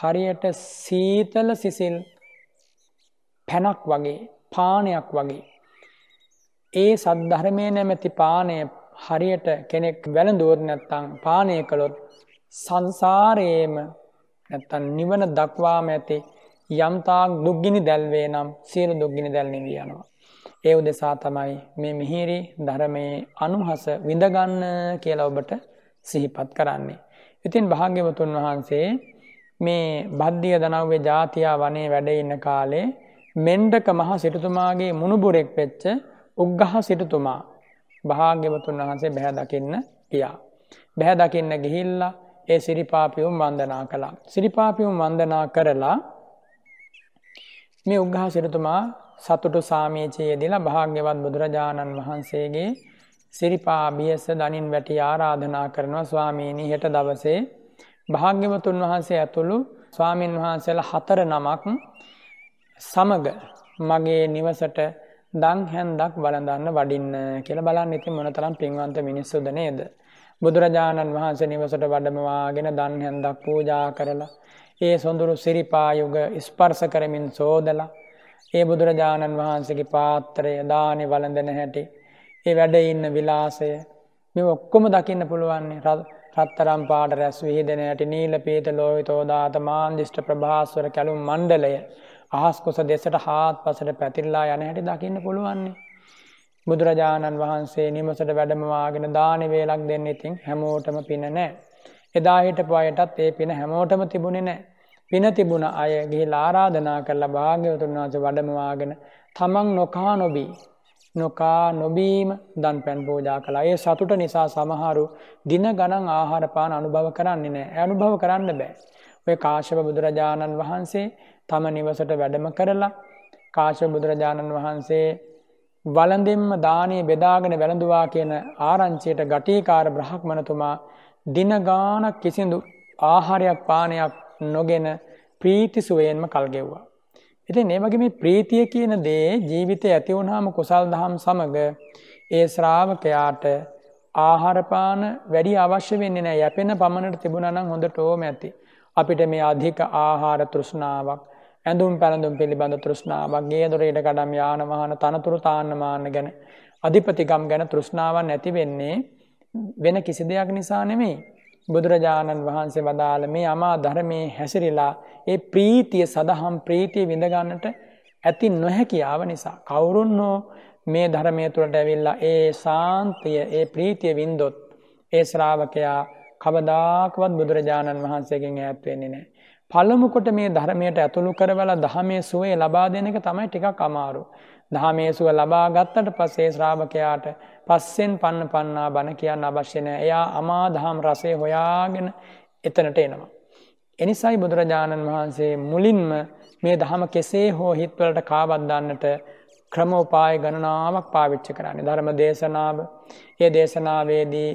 S1: හරියට සීතල සිසිල් පැනක් වගේ පානයක් වගේ. ඒ සද්ධර්මය නැමැති පානය හරියට කෙනෙක් වැළඳුවර නැත්තං පානය කළොත් සංසාරයේම නැත්තන් නිවන දක්වාම ඇති යම්තාක් දුක්ගිනි දැල්වේ නම් සියලු දුක්ගිනි දැල්නිවී යනවා. ඒ උදෙසා තමයි මේ මිහිරි ධරමයේ අනුහස විඳගන්න කියලා ඔබට සිහිපත් කරන්නේ. ඉතින් භාග්‍යවතුන් වහන්සේ මේ බද්ධිය දනව්වේ ජාතියා වනේ වැඩඉන්න කාලේ මෙන්ඩක මහ සිටතුමාගේ මුණුබුරෙක් වෙච්ච උග්ගහ සිටතුමා භාග්‍යවතුන් වහන්සේ බැහැ දකින්න කියා. බැහැ දකින්න ගිහිල්ලා ඒ සිරිපාපියුම් වන්දනා කළා. සිරිපාපියුම් වන්දනා කරලා මේ උග්ගහ සිරතුමා සතුටු සාමීචයේ දිලා භාග්‍යවත් බුදුරජාණන් වහන්සේගේ සිරිපාබියස දනින් වැටි ආරාධනා කරනවා ස්වාමීණී හෙට දවසේ භාග්‍යවතුන් වහන්සේ ඇතුළු ස්වාමීන් වහන්සේලා හතර නමක් සමග මගේ නිවසට දංහැන්දක් බලඳන්න වඩින්න කියල බලන්න ඉති මොනතරම් පින්වන්ත මිනිස්සුද නේද. බුදුරජාණන් වහන්සේ නිවසට වඩමවාගෙන දන්හැන්දක් පූජා කරලා ඒ සොඳුරු සිරිපායුග ස්පර්ස කරමින් සෝදලා ඒ බුදුරජාණන් වහන්සේගේ පාත්‍රය දානි වලඳන හැටි ඒ වැඩ ඉන්න විලාසය මෙ ඔක්කොම දකින්න පුළුවන්නේ රත්තරම් පාට රැස් විහිදෙන ඇට නීල පීත ලෝහි තෝදාත මාන්දිිෂ්ට ප්‍රභාස්වර කැලුම් මණ්ඩලය අහස්කුස දෙසට හාත් පසට පැතිල්ලා යන හැටි දකින්න පුළුවන්නේ බුදුරජාණන් වහන්සේ නිමසට වැඩමවාගෙන දාන වේලක් දෙන්න ඉතින් හැමෝටම පින නෑ. එදා හිටපු අයටත් ඒ පින හැමෝටම තිබුණේ නෑ. පින තිබුණ අය ගිහිලා ආරාධනා කරලා භාග්‍යවතුන් වහන්සේ වැඩමවාගෙන තමන් නොකා නොබී නොකා නොබීම දන් පැන් පෝජා කළා. ඒ සතුට නිසා සමහරු දින ගණන් ආහාර පාන අනුභව කරන්නේ නෑ. අනුභව කරන්න බෑ. ඔය කාශ්‍යප බුදුරජාණන් වහන්සේ තම නිවසට වැඩම කරලා කාශ්‍යප බුදුරජාණන් වහන්සේ වලඳින්ම දානයේ බෙදාගෙන වැළඳවා කියන ආරංචියට ගටීකාර බ්‍රහ්මණතුමා දින ගානක් කිසිදු ආහාරයක් පානයක් නොගෙන ප්‍රීතිසුවයෙන්ම කල්ගෙව්වා. ඉතින් මේ වගේ මේ ප්‍රීතිය කියන දේ ජීවිතේ ඇති වුණාම කුසල් දහම් සමග ඒ ශ්‍රාවකයාට ආහාරපාන වැඩි අවශ්‍ය වෙන්නේ නැහැ. යැපෙන පමණට තිබුණා නම් හොඳට ඕම ඇති. අපිට මේ අධික ආහාර තෘෂ්ණාවක් ඇඳුම් පැළඳුම් පිළිබඳ තෘෂ්ණාවක් ගේදොරයට කඩම් යානවාහන තනතුරු තාන්නමාන ගැන අධිපතිකම් ගැන තෘෂ්ණාවන් ඇතිවෙන්නේ වෙන කිසි දෙයක් නිසා නෙමේ. බුදුරජාණන් වහන්සේ වදාළ මේ අමා ධරමේ හැසිරිලා ඒ ප්‍රීතිය සඳහම් ප්‍රීතිය විඳගන්නට ඇති නොහැකියාව නිසා. කවුරුන් හෝ මේ ධරමය තුළට ඇවිල්ලා ඒ සාන්තිය ඒ ප්‍රීතිය වින්දොත් ඒ ශ්‍රාවකයා කවදාකවත් බුදුරජාණන් වහන්සේගෙන් ඇත්වෙන්නේ නෑ. පළමුකොට මේ ධර්මයට ඇතුළු කරවල දහමේ සුවේ ලබා දෙනක තමයි ටිකක් අමාරු. දහමේ සුව ලබා ගත්තට පස්සේ ශ්‍රාභකයාට පස්සෙන් පන්න පන්නා බණ කියන්න අවශ්‍යනය එයා අමාදහම් රසේ හොයාගෙන එතනට එනවා. එනිසයි බුදුරජාණන් වහන්සේ මුලින්ම මේ දහම කෙසේ හෝ හිත්වලට කාබද්දන්නට ක්‍රමෝපාය ගණනාවක් පාවිච්චි කරන්නේ ධර්ම දේශනාව ඒ දේශනාවේදී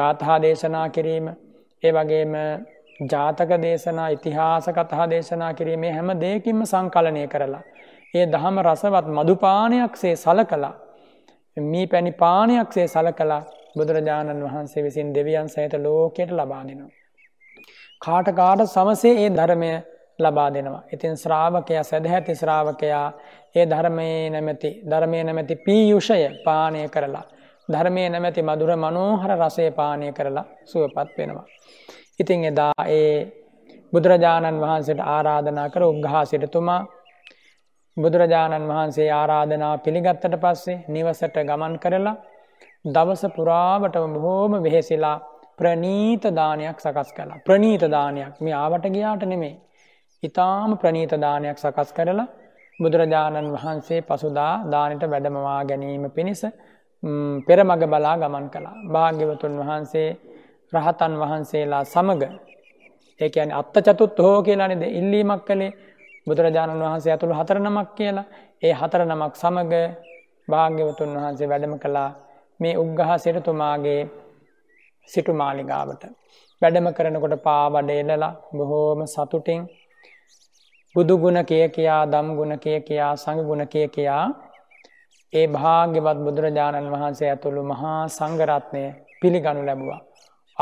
S1: ගාථහා දේශනා කිරීම ඒ වගේම ජාතක දේශනා ඉතිහාස කතහා දේශනා කිරීමේ හැම දෙයකින්ම සංකලනය කරලා. ඒ දහම රසවත් මදුපානයක් සේ සල කලා. මී පැණි පානයක් සේ සල කලා බුදුරජාණන් වහන්සේ විසින් දෙවියන් සහිත ලෝකයට ලබා දෙනවා. කාටකාට සමසේ ඒ ධර්මය ලබා දෙනවා. ඉතින් ශ්‍රාවකයා සැදහැති ශ්‍රාවකයා ඒ ධර්මයේ නැමැති ධර්මය නැමැති පීයුෂය පානය කරලා. ධර්මය නැමැති මදුර මනෝහර රසය පානය කරලා සුවපත් වෙනවා. ඉතිං එදා ඒ බුදුරජාණන් වහන්සේට ආරාධනා කර උග්හා සිටතුමා බුදුරජාණන් වහන්සේ ආරාධනා පිළිගත්තට පස්සේ නිවසට ගමන් කරලා දවස පුරාවටම බොහෝම වෙහෙසිලා ප්‍රනීතදානයක් සකස් කලා ප්‍රනීතදානයක් මේ ආවට ගියාට නෙමේ ඉතාම ප්‍රනීතදානයක් සකස් කරලා බුදුරජාණන් වහන්සේ පසුදා දානට වැඩමවා ගැනීම පිණිස පෙරමග බලා ගමන් කලා භාග්‍යවතුන් වහන්සේ රහතන් වහන්සේලා සමඟ ඒක අනි අත්ත චතුත් හෝ කියලානෙද ඉල්ලීමක් කළේ බුදුරජාණන් වහන්සේ ඇතුළු හතර නමක් කියලා ඒ හතර නමක් සමඟ භාග්‍යවතුන් වහන්සේ වැඩම කළා මේ උග්ගහ සිරතුමාගේ සිටු මාලිගාවට. වැඩම කරනකොට පාවඩේලලා බොහෝම සතුටින් බුදුගුණ කිය කියා දම්ගුණ කිය කියා සඟගුණ කිය කියා ඒ භාග්‍යවත් බුදුරජාණන් වහන්සේ ඇතුළු මහා සංගරත්නය පිළිගනු ලැබවා.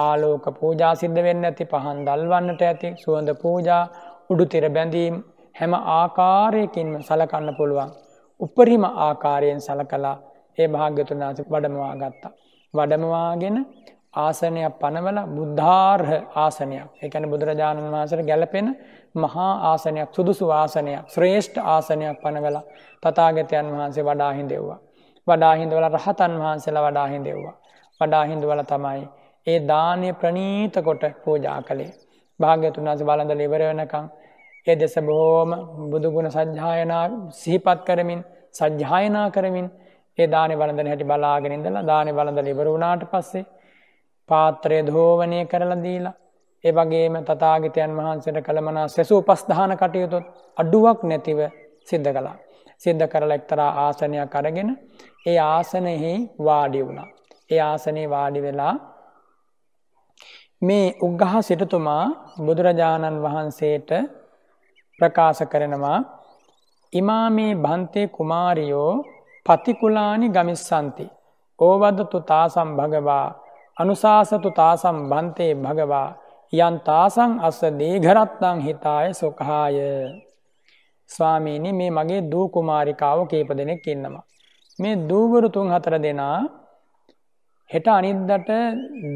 S1: ආලෝක පූජා සිද්ධ වෙන්න ඇති පහන් දල්වන්නට ඇති සුවඳ පූජා උඩුතිර බැඳීම් හැම ආකාරයකින්ම සලකන්න පුළුවන්. උපරිම ආකාරයෙන් සලකලා ඒ භාග්‍යතුනාස වඩමවා ගත්තා. වඩමවාගෙන ආසනයක් පනවල බුද්ධාර්හ ආසනයක් එකන බුදුරජාණන් වහන්සර ගැලපෙන මහා ආසනයක් සුදුසු ආසනයක් ශ්‍රේෂ්ඨ ආසනයක් පනවල තතාගතයන් වහන්සේ වඩාහින්දෙව්වා. වඩාහින්දවල රහතන් වහන්සේලා වඩාහින්දෙව්වා. වඩාහින්දුවල තමයි ඒ දානය ප්‍රනීත කොට පූජා කළේ. භාග්‍යතුන් වස බලඳ ලිවරවනකං. ඒ දෙස බොහෝම බුදුගුණ සජ්්‍යායනා සිහිපත් කරමින් සජ්්‍යායනා කරමින් ඒ දාන බලඳ හැටි බලාගෙනින්දල දාන බලඳ ලිවරුණාට පස්සේ පාත්‍රය දෝවනය කරලදීලා. ඒ වගේම තතාගිතයන් වහන්සට කළමනා සෙසූ පස්ධාන කටයුතුත් අඩුවක් නැතිව සිද්ධ කලා. සිද්ධ කරල එක්තරා ආසනයක් අරගෙන ඒ ආසනෙහි වාඩි වුණා. ඒ ආසනයේ වාඩි වෙලා මේ උග්ගහ සිටතුමා බුදුරජාණන් වහන්සේට ප්‍රකාශ කරනවා ඉමාමේ භන්තේ කුමාරියෝ පතිකුලානි ගමිස්සන්ති ඕවදතු තාසම් භගවා අනුසාසතු තාසම් බන්තේ භගවා යන් තාසං අස දේඝරත්නං හිතාය සොකහාය ස්වාමීනි මේ මගේ දූ කුමාරිකාව කීප දෙනෙක් ඉන්නවා මේ දූවරු තුන් හතර දෙනා හෙට අනිද්දට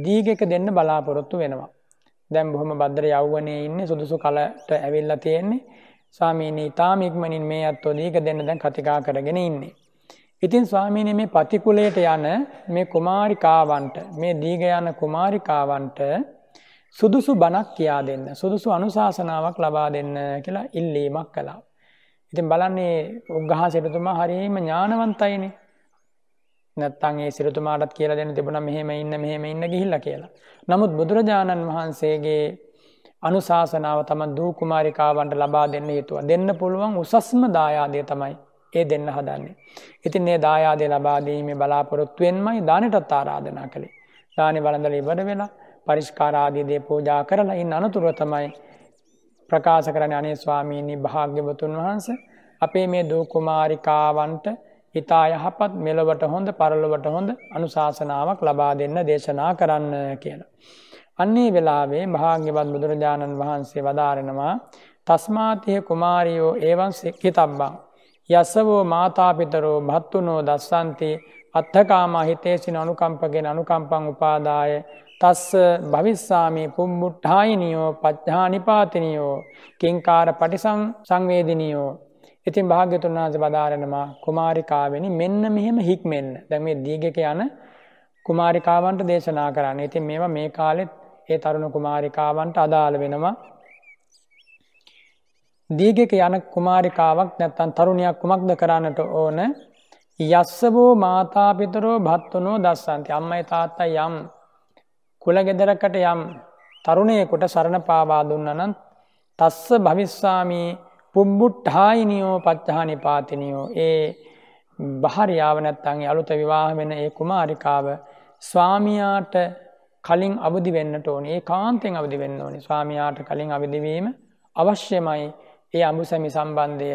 S1: දීගක දෙන්න බලාපොරොත්තු වෙනවා. දැම් බොහොම බද්දර යව්වනේ ඉන්න සුදුසු කලට ඇවෙල්ල තියෙන්නේ ස්වාමීනී තාමික්මනින් මේ අත්තෝ දීක දෙන්න දැන් කතිකා කරගෙන ඉන්නේ. ඉතින් ස්වාමීනය මේ පතිකුලයට යන මේ කුමාරිකාවන්ට මේ දීග යන කුමාරිකාවන්ට සුදුසු බණක් කියා දෙන්න සුදුසු අනුශාසනාවක් ලබා දෙන්න කියලා ඉල්ලීමක් කලා. ඉතින් බලන්නේ උග්ගහ සිරතුමා හරීම ඥානවන්තයිනේ නැත්තං ඒ සිරතුමාටත් කියල දෙන තිබුණ මෙහෙම ඉන්න මෙහෙම ඉන්න ගිහිල්ල කියලා. නමුත් බුදුරජාණන් වහන්සේගේ අනුශාසනාව තම දූකුමාරිකාවන්ට ලබා දෙන්න යුතුව දෙන්න පුළුවන් උසස්ම දායාදය තමයි ඒ දෙන්න හදන්නේ. ඉතින් ඒ දායාදය ලබාදීමේ බලාපොරොත්තුවෙන්මයි දානටත් ආරාධනා කළේ. දානි වලඳල ඉවඩ වෙලා පරිෂ්කාරාදීදේ පූජා කරලා ඉන් අනතුරුව තමයි ප්‍රකාශ කරන අනේ ස්වාමීණී භාග්‍යවතුන් වහන්ස අපේ මේ දූකුමාරිකාවන්ට ඉතා යහපත් මෙලවට හොඳ පරලවට හොඳ අනුශාසනාවක් ලබා දෙන්න දේශනා කරන්න කියලා. අන්නේ වෙලාවේ භාග්‍යවත් බුදුරජාණන් වහන්සේ වදාරෙනවා තස්මාතිය කුමාරියෝ ඒවන් සික්කි තබ්බා. යසවෝ මාතාපිතරෝ භත්තුනෝ දස්සන්ති අත්හකාම හිතේසින අනුකම්පගෙන අනුකම්පං උපාදාය තස්ස භවිස්සාමි පුම්බුට්ඨායිනියෝ පච්ඥානිපාතිනියෝ කින්කාර පටිසං සංවේදිනියෝ ඉතින් භාග්‍යතුන් වහන්සේ බදාරනවා කුමාරිකාවෙනි මෙන්න මෙහෙම හික්මෙන්න. දැන් මේ දීගක යන කුමාරිකාවන්ට දේශනා කරන්න. ඉතින් මේවා මේ කාලෙත් ඒ තරුණ කුමාරිකාවන්ට අදාළ වෙනවා. දීගක යන කුමාරිකාවක් නැත්තම් තරුණියක් කුමක්ද කරන්නට ඕන? යස්සබෝ මාතාපිතරෝ භත්තුනෝ දස්සන්ති. අම්මයි තාත්තයි යම් කුලගෙදරකට යම් තරුණයෙකුට සරණ පාවා දුන්නා නම් තස්ස භවිස්සාමී පුම්බුට්හායිනියෝ පච්චහනි පාතිනියෝ ඒ බහරියාවනැත්තන්ගේ අලුත විවාහ වෙන ඒ කුමාරිකාව ස්වාමයාට කලින් අවදි වෙන්නට ඕන ඒ කාන්තෙන් අවදි වෙන්න ඕනි ස්වාමයාට කලින් අවදිවීම අවශ්‍යමයි ඒ අඹුසැමි සම්බන්ධය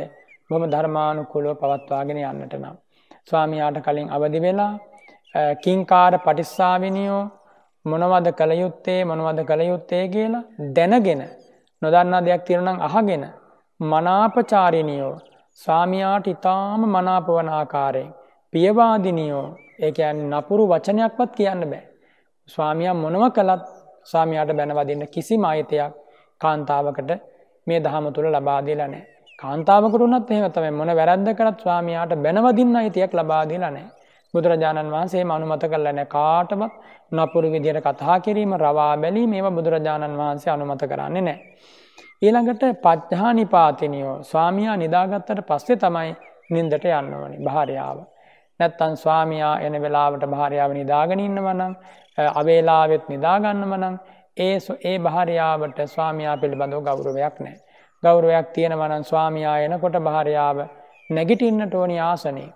S1: බොම ධර්මානුකුලව පවත්වාගෙන යන්නට නම්. ස්වාමයාට කලින් අවදි වෙලා කින්කාර පටිස්සාවිනියෝ මොනවද කළයුත්තේ මොනවද කළයුත්තේ කියලා දැනගෙන නොදන්නා දෙයක් තිරනම් අහගෙන මනාපචාරිණියෝ ස්වාමයාට ඉතාම මනාපවන ආකාරයෙන් පියවාදිනියෝ ඒකයන් නපුරු වචනයක්වත් කියන්න බෑ. ස්වාමියයා මොනව කළත් ස්වාමයාට බැනවදින්න කිසි මයිතයක් කාන්තාවකට මේ දහම තුළ ලබාදීලනෑ. කාන්තාවකට වනත් එහෙමතම මොන වැරද්ද කරත් ස්වාමයාට බැනවදින්න අයිතියක් ලබාදීලනෑ. බුදුරජාණන් වහන්සේ අනුමත කරලන කාටවත් නපුරු විදියට කතා කිරීම රවා බැලි මේ බුදුරජාණන් වහන්සේ අනුමත කරන්නේ නෑ. ඊළඟට පච්ඥානිපාතිනියෝ ස්වාමයා නිදාගත්තට පස්සේ තමයි නින්දට යන්නවනි භාරයාව. නැත්තන් ස්වාමයා එන වෙලාවට භාරයාව නිදාගෙන ඉන්නවනම් අවේලාවෙත් නිදාගන්නමනං ඒ ඒ භාරයාවට ස්වාමයා පිළිබඳව ගෞරවයක් නෑ. ගෞරවයක් තියෙනවනන් ස්වාමයා එනකොට භාරයාව නැගිටින්නට ඕනි ආසනේ.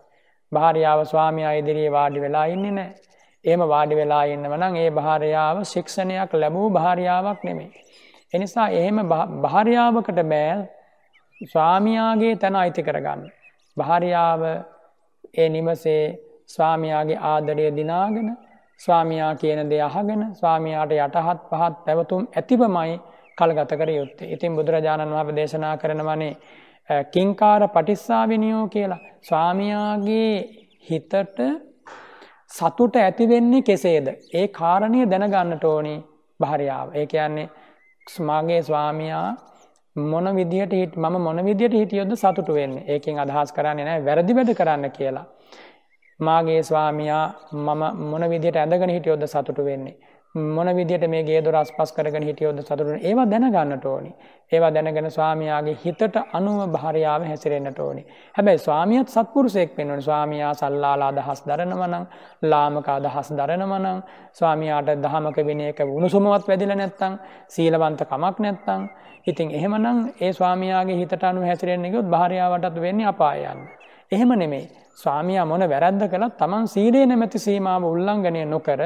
S1: භාරයාව ස්වාමයා ඉදිරියේ වාඩි වෙලා ඉන්නේ නෑ. ඒම වාඩි වෙලා ඉන්නවනම් ඒ භාරයාව ශික්ෂණයක් ලැබූ භාරයාවක් නෙමේ. එනිසා එහෙම භාරයාවකට බෑ ස්වාමයාගේ තැන අයිති කරගන්න. භාරයාව ඒ නිවසේ ස්වාමයාගේ ආදරය දිනාගෙන ස්වාමයා කියන දෙ අහගෙන ස්වාමයාට යටහත් පහත් පැවතුම් ඇතිබමයි කල්ගත කර යුත්තේ. ඉතින් බුදුරජාණන් වහ දේශනා කරනවනේ කින්කාර පටිස්සාවිනියෝ කියලා ස්වාමයාගේ හිතට සතුට ඇතිවෙන්නේ කෙසේද. ඒ කාරණය දැනගන්නට ඕනි භාරයාව. ඒ කියන්නේ මගේ ස්වාමයා මොන විදිහට හිට මම මොන විදියට හිටියොද සතුට වෙන්නේ ඒකින් අදහස් කරන්නේ නෑ වැරදි වැඩ කරන්න කියලා. මාගේ ස්වාමයා මම මොන විදියට ඇඳගෙන හිටියොද සතුට වෙන්නේ. මොන විදිට මේ ගේ දොර අස්පස් කරගෙන හිටියෝද සතුරන ඒවා දැනගන්නට ඕනි ඒවා දැනගෙන ස්වාමයාගේ හිතට අනුව භාරයාව හැසිරෙන්න්නට ඕනි හැබැයි ස්වාමියත් සත්පුරුසෙක් පෙන්වන ස්වාමයා සල්ලාලා දහස් දරනවනං ලාමකා දහස් දරනවනං ස්වාමයාට දහමක විනයක වුණුසුමවත් වැදිල නැත්තං සීලවන්ත කමක් නැත්තං ඉතින් එහෙමනම් ඒ ස්වාමයාගේ හිතට අනු හැසිරෙන්න්නෙකුත් භාරයාවටත් වෙන්න අපායන්න එහෙම නෙමේ ස්වාමයා මොන වැරද්ද කළත් තමන් සීලේ නැමැති සීමාව උල්ලංගනය නොකර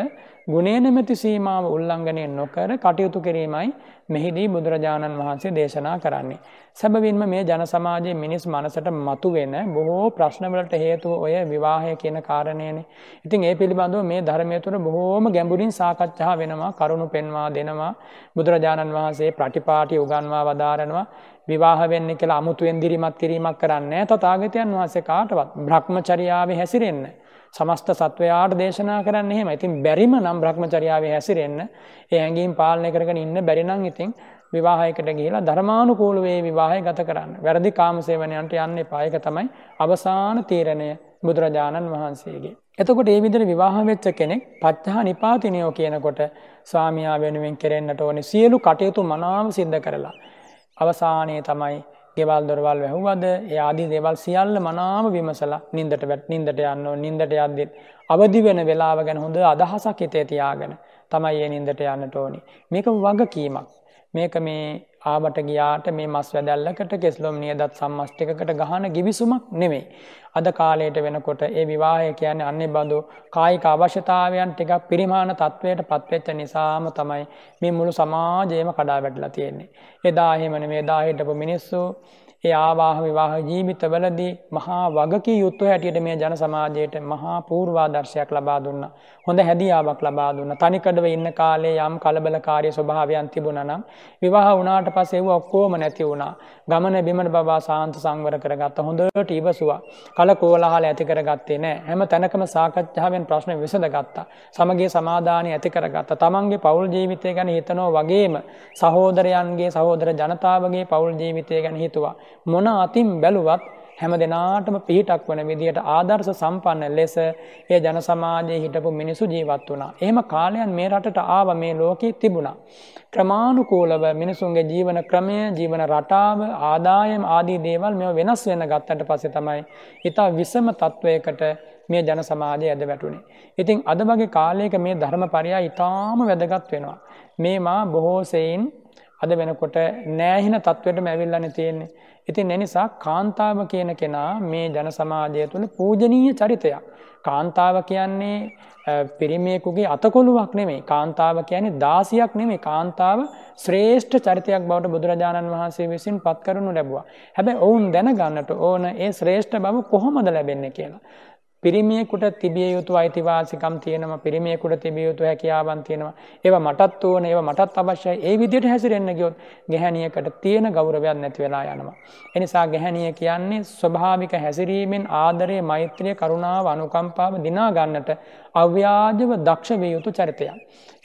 S1: ගුණේ නැමැති සීමාව උල්ලංඝනය නොකර කටයුතු කිරීමයි මෙහිදී බුදුරජාණන් වහන්සේ දේශනා කරන්නේ. සැබවින්ම මේ ජන සමාජයේ මිනිස් මනසට මතුවෙන බොහෝ ප්‍රශ්නවලට හේතුව ඔය විවාහය කියන කාරණයනේ. ඉතින් ඒ පිළිබඳව මේ ධර්මය තුළ බොහෝම ගැඹුරින් සාකච්ඡා වෙනවා, කරුණු පෙන්වා දෙනවා. බුදුරජාණන් වහන්සේ ප්‍රතිපාටි උගන්වා වදාරනවා. විවාහ වෙන්න කියලා අමුතුවෙන් දිරිමත් කිරීමක් කරන්නේ නැහැ. තථාගතයන් වහන්සේ කාටවත් භ්‍රමචර්යාවේ හැසිරෙන්නේ සමස්ත සත්වයාට දේශනා කරන්න එහෙම ඉතින් බැරිම නම් බ්‍රහ්මචරියාවේ හැසිරෙන්න ඒ හැඟීම් පාලනය කරගෙන ඉන්න බැරිනම් ඉතින් විවාහයකට ගිහිලා ධර්මානුකූලවේ විවාහය ගත කරන්න. වැරදි කාමසේවනයන්ට යන්න පායක තමයි අවසාන තීරණය බුදුරජාණන් වහන්සේගේ. එතකොට ඒ විදිහට විවාහ වෙච්ච කෙනෙක් පත්‍යා නිපාතිනියෝ කියනකොට ස්වාමියා වෙනුවෙන් කෙරෙන්නට ඕනේ සියලු කටයුතු මනාව සිද්ධ කරලා අවසානයේ තමයි කෙවල් දොරවල් වැැහුවද ඒ ආදී දේවල් සියල්ල මනාම විමසලා නින්දට වැට නින්දට යන්න නින්දට අද්දත් අවදි වෙන වෙලාව ගැන හොඳ අදහසක් හිතේ තියාගෙන තමයි ඒ නින්දට යන්න ටෝනි මේක වගකීමක් මේක මේ ආවට ගියාට මේ මස් වැදැල්ලකට කෙස්ලොම්නිය දත් සම්මස්්ටිකට ගහන ගිවිසුමක් නෙමෙයි. අද කාලයට වෙනකොට ඒ විවාහය කියන්නේ අන්නේ බඳු කායික අවශ්‍යතාවයන් ටිකක් පිරිමාණ තත්ත්වයට පත්වෙච්ච නිසාම තමයි මේ මුළු සමාජයම කඩා වැටලා තියෙන්නේ. එදා එහෙමන මේ දා හිටපු මිනිස්සු ඒ ආවාහ විවාහ ජීවිතවලදී මහා වගකී යුත්තු හැටියට මේ ජන සමාජයට මහා පූර්වාදර්ශයක් ලබා දුන්න. හොඳ හැදියාවක් ලබා දුන්න. තනිකඩව ඉන්න කාලේ යම් කලබලකාරී ස්වභාවයන් තිබුණා නම් විවාහ වුණාට පස්සේ ඒව ඔක්කොම නැති වුණා. ගමන බිමන බබා සාන්ත සංවර කරගත්ත හොඳට ඉවසුවා. කලකෝලහල ඇති කරගත්තේ නැහැ. හැම තැනකම සාකච්ඡාවෙන් ප්‍රශ්න විසඳගත්තා. සමගිය සමාදානය ඇති කරගත්තා. තමන්ගේ පෞල් ජීවිතය ගැන හිතනෝ වගේම සහෝදරයන්ගේ සහෝදර ජනතාවගේ පෞල් ජීවිතය ගැන හිතුවා. මොන අතින් බැලුවත් හැම දෙනාටම පිහිටක් වන විදිහට ආදර්ශ සම්පන්න ලෙස ඒ ජන සමාජයේ හිටපු මිනිසු ජීවත් වුණා. එහෙම කාලයන් මේ රටට ආව මේ ලෝකේ තිබුණා. ක්‍රමානුකූලව මිනිසුන්ගේ ජීවන ක්‍රමය, ජීවන රටාව, ආදායම් ආදී දේවල් මේව වෙනස් වෙන ගත්තට පස්සේ තමයි ඊට විසම තත්වයකට මේ ජන සමාජය ඇද වැටුණේ. ඉතින් අද වගේ කාලයක මේ ධර්මපරයා ඊටාම වැදගත් වෙනවා. මේවා බොහෝ සෙයින් අද වෙනකොට නෑහින තත්වයටම ඇවිල්ලානේ තියෙන්නේ. ඉතින් එනිසා කාන්තාව කියන කෙනා මේ ජන සමාජය තුළ පූජනීය චරිතයක්. කාන්තාව කියන්නේ පිරිමියෙකුගේ අතකොළුවක් නෙමේ කාන්තාව කියන්නේ දාසියක් නෙමේ කාන්තාව ශ්‍රේෂ්ඨ චරිතයක් බවට බුදුරජාණන් වහන්සේ විසින් පත් කරනු ලැබවා. හැබැ ඔවුන් දැනගන්නට ඕන ඒ ශ්‍රේෂ්ඨ බව කොහොමද ලැබෙන්නේ කියලා. පිරිමියෙකුට තිබිය යුතු අයිතිවාසිකම් තියෙනවා පිරිමියෙකුට තිබිය යුතු හැකියාවන් තියෙනවා ඒවා මටත් ඕන ඒවා මටත් අවශ්‍යයි ඒ විදිහට හැසිරෙන්න ගියොත් ගැහැණියකට තියෙන ගෞරවයක් නැති වෙලා යනවා එනිසා ගැහැණිය කියන්නේ ස්වභාවික හැසිරීමෙන් ආදරය මෛත්‍රිය කරුණාව අනුකම්පාව දිනා ගන්නට අව්‍යාජව දක්ෂ විය යුතු චරිතයක්.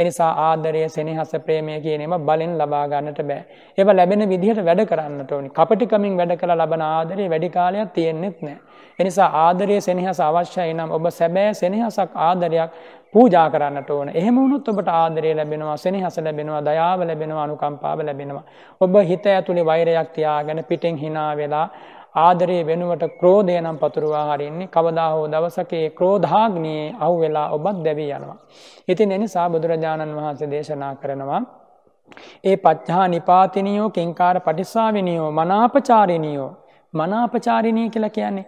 S1: එනිසා ආදරය සෙනහස ප්‍රේමය කියනෙම බලෙන් ලබාගන්නට බෑ. ඒව ලැබෙන විදිහට වැඩ කරන්නට ඕනි කපටිකමින් වැඩ කළ ලබන ආදරය වැඩිකාලයක් තියෙන්නෙත් නෑ. එනිසා ආදරය සෙනහස අවශ්‍යයි නම් ඔබ සැබෑ සෙනහසක් ආදරයක් පූජා කරන්නට ඕන එහෙම වුණොත් ඔබට ආදරය ලැබෙනවා සෙනහස ලැබෙනවා දයාව ලැබෙනවා අනුකම්පාව ලැබෙනවා. ඔබ හිත ඇතුළි වෛරයක් තියාගෙන පිටෙන් හිනා වෙලා ආදරයේ වෙනුවට ක්‍රෝධය නම් පතුරවා හරින්නේ කවදා හෝ දවසකේ ක්‍රෝධාග්නයේ අව් වෙලා ඔබත් දැවී යනවා. ඉතින් එනිසා බුදුරජාණන් වහන්සේ දේශනා කරනවා. ඒ පච්චා නිපාතිනියෝ කෙංකාර පටිස්සාවිනියෝ මනාපචාරිණියෝ මනාපචාරිණී කියලා කියන්නේ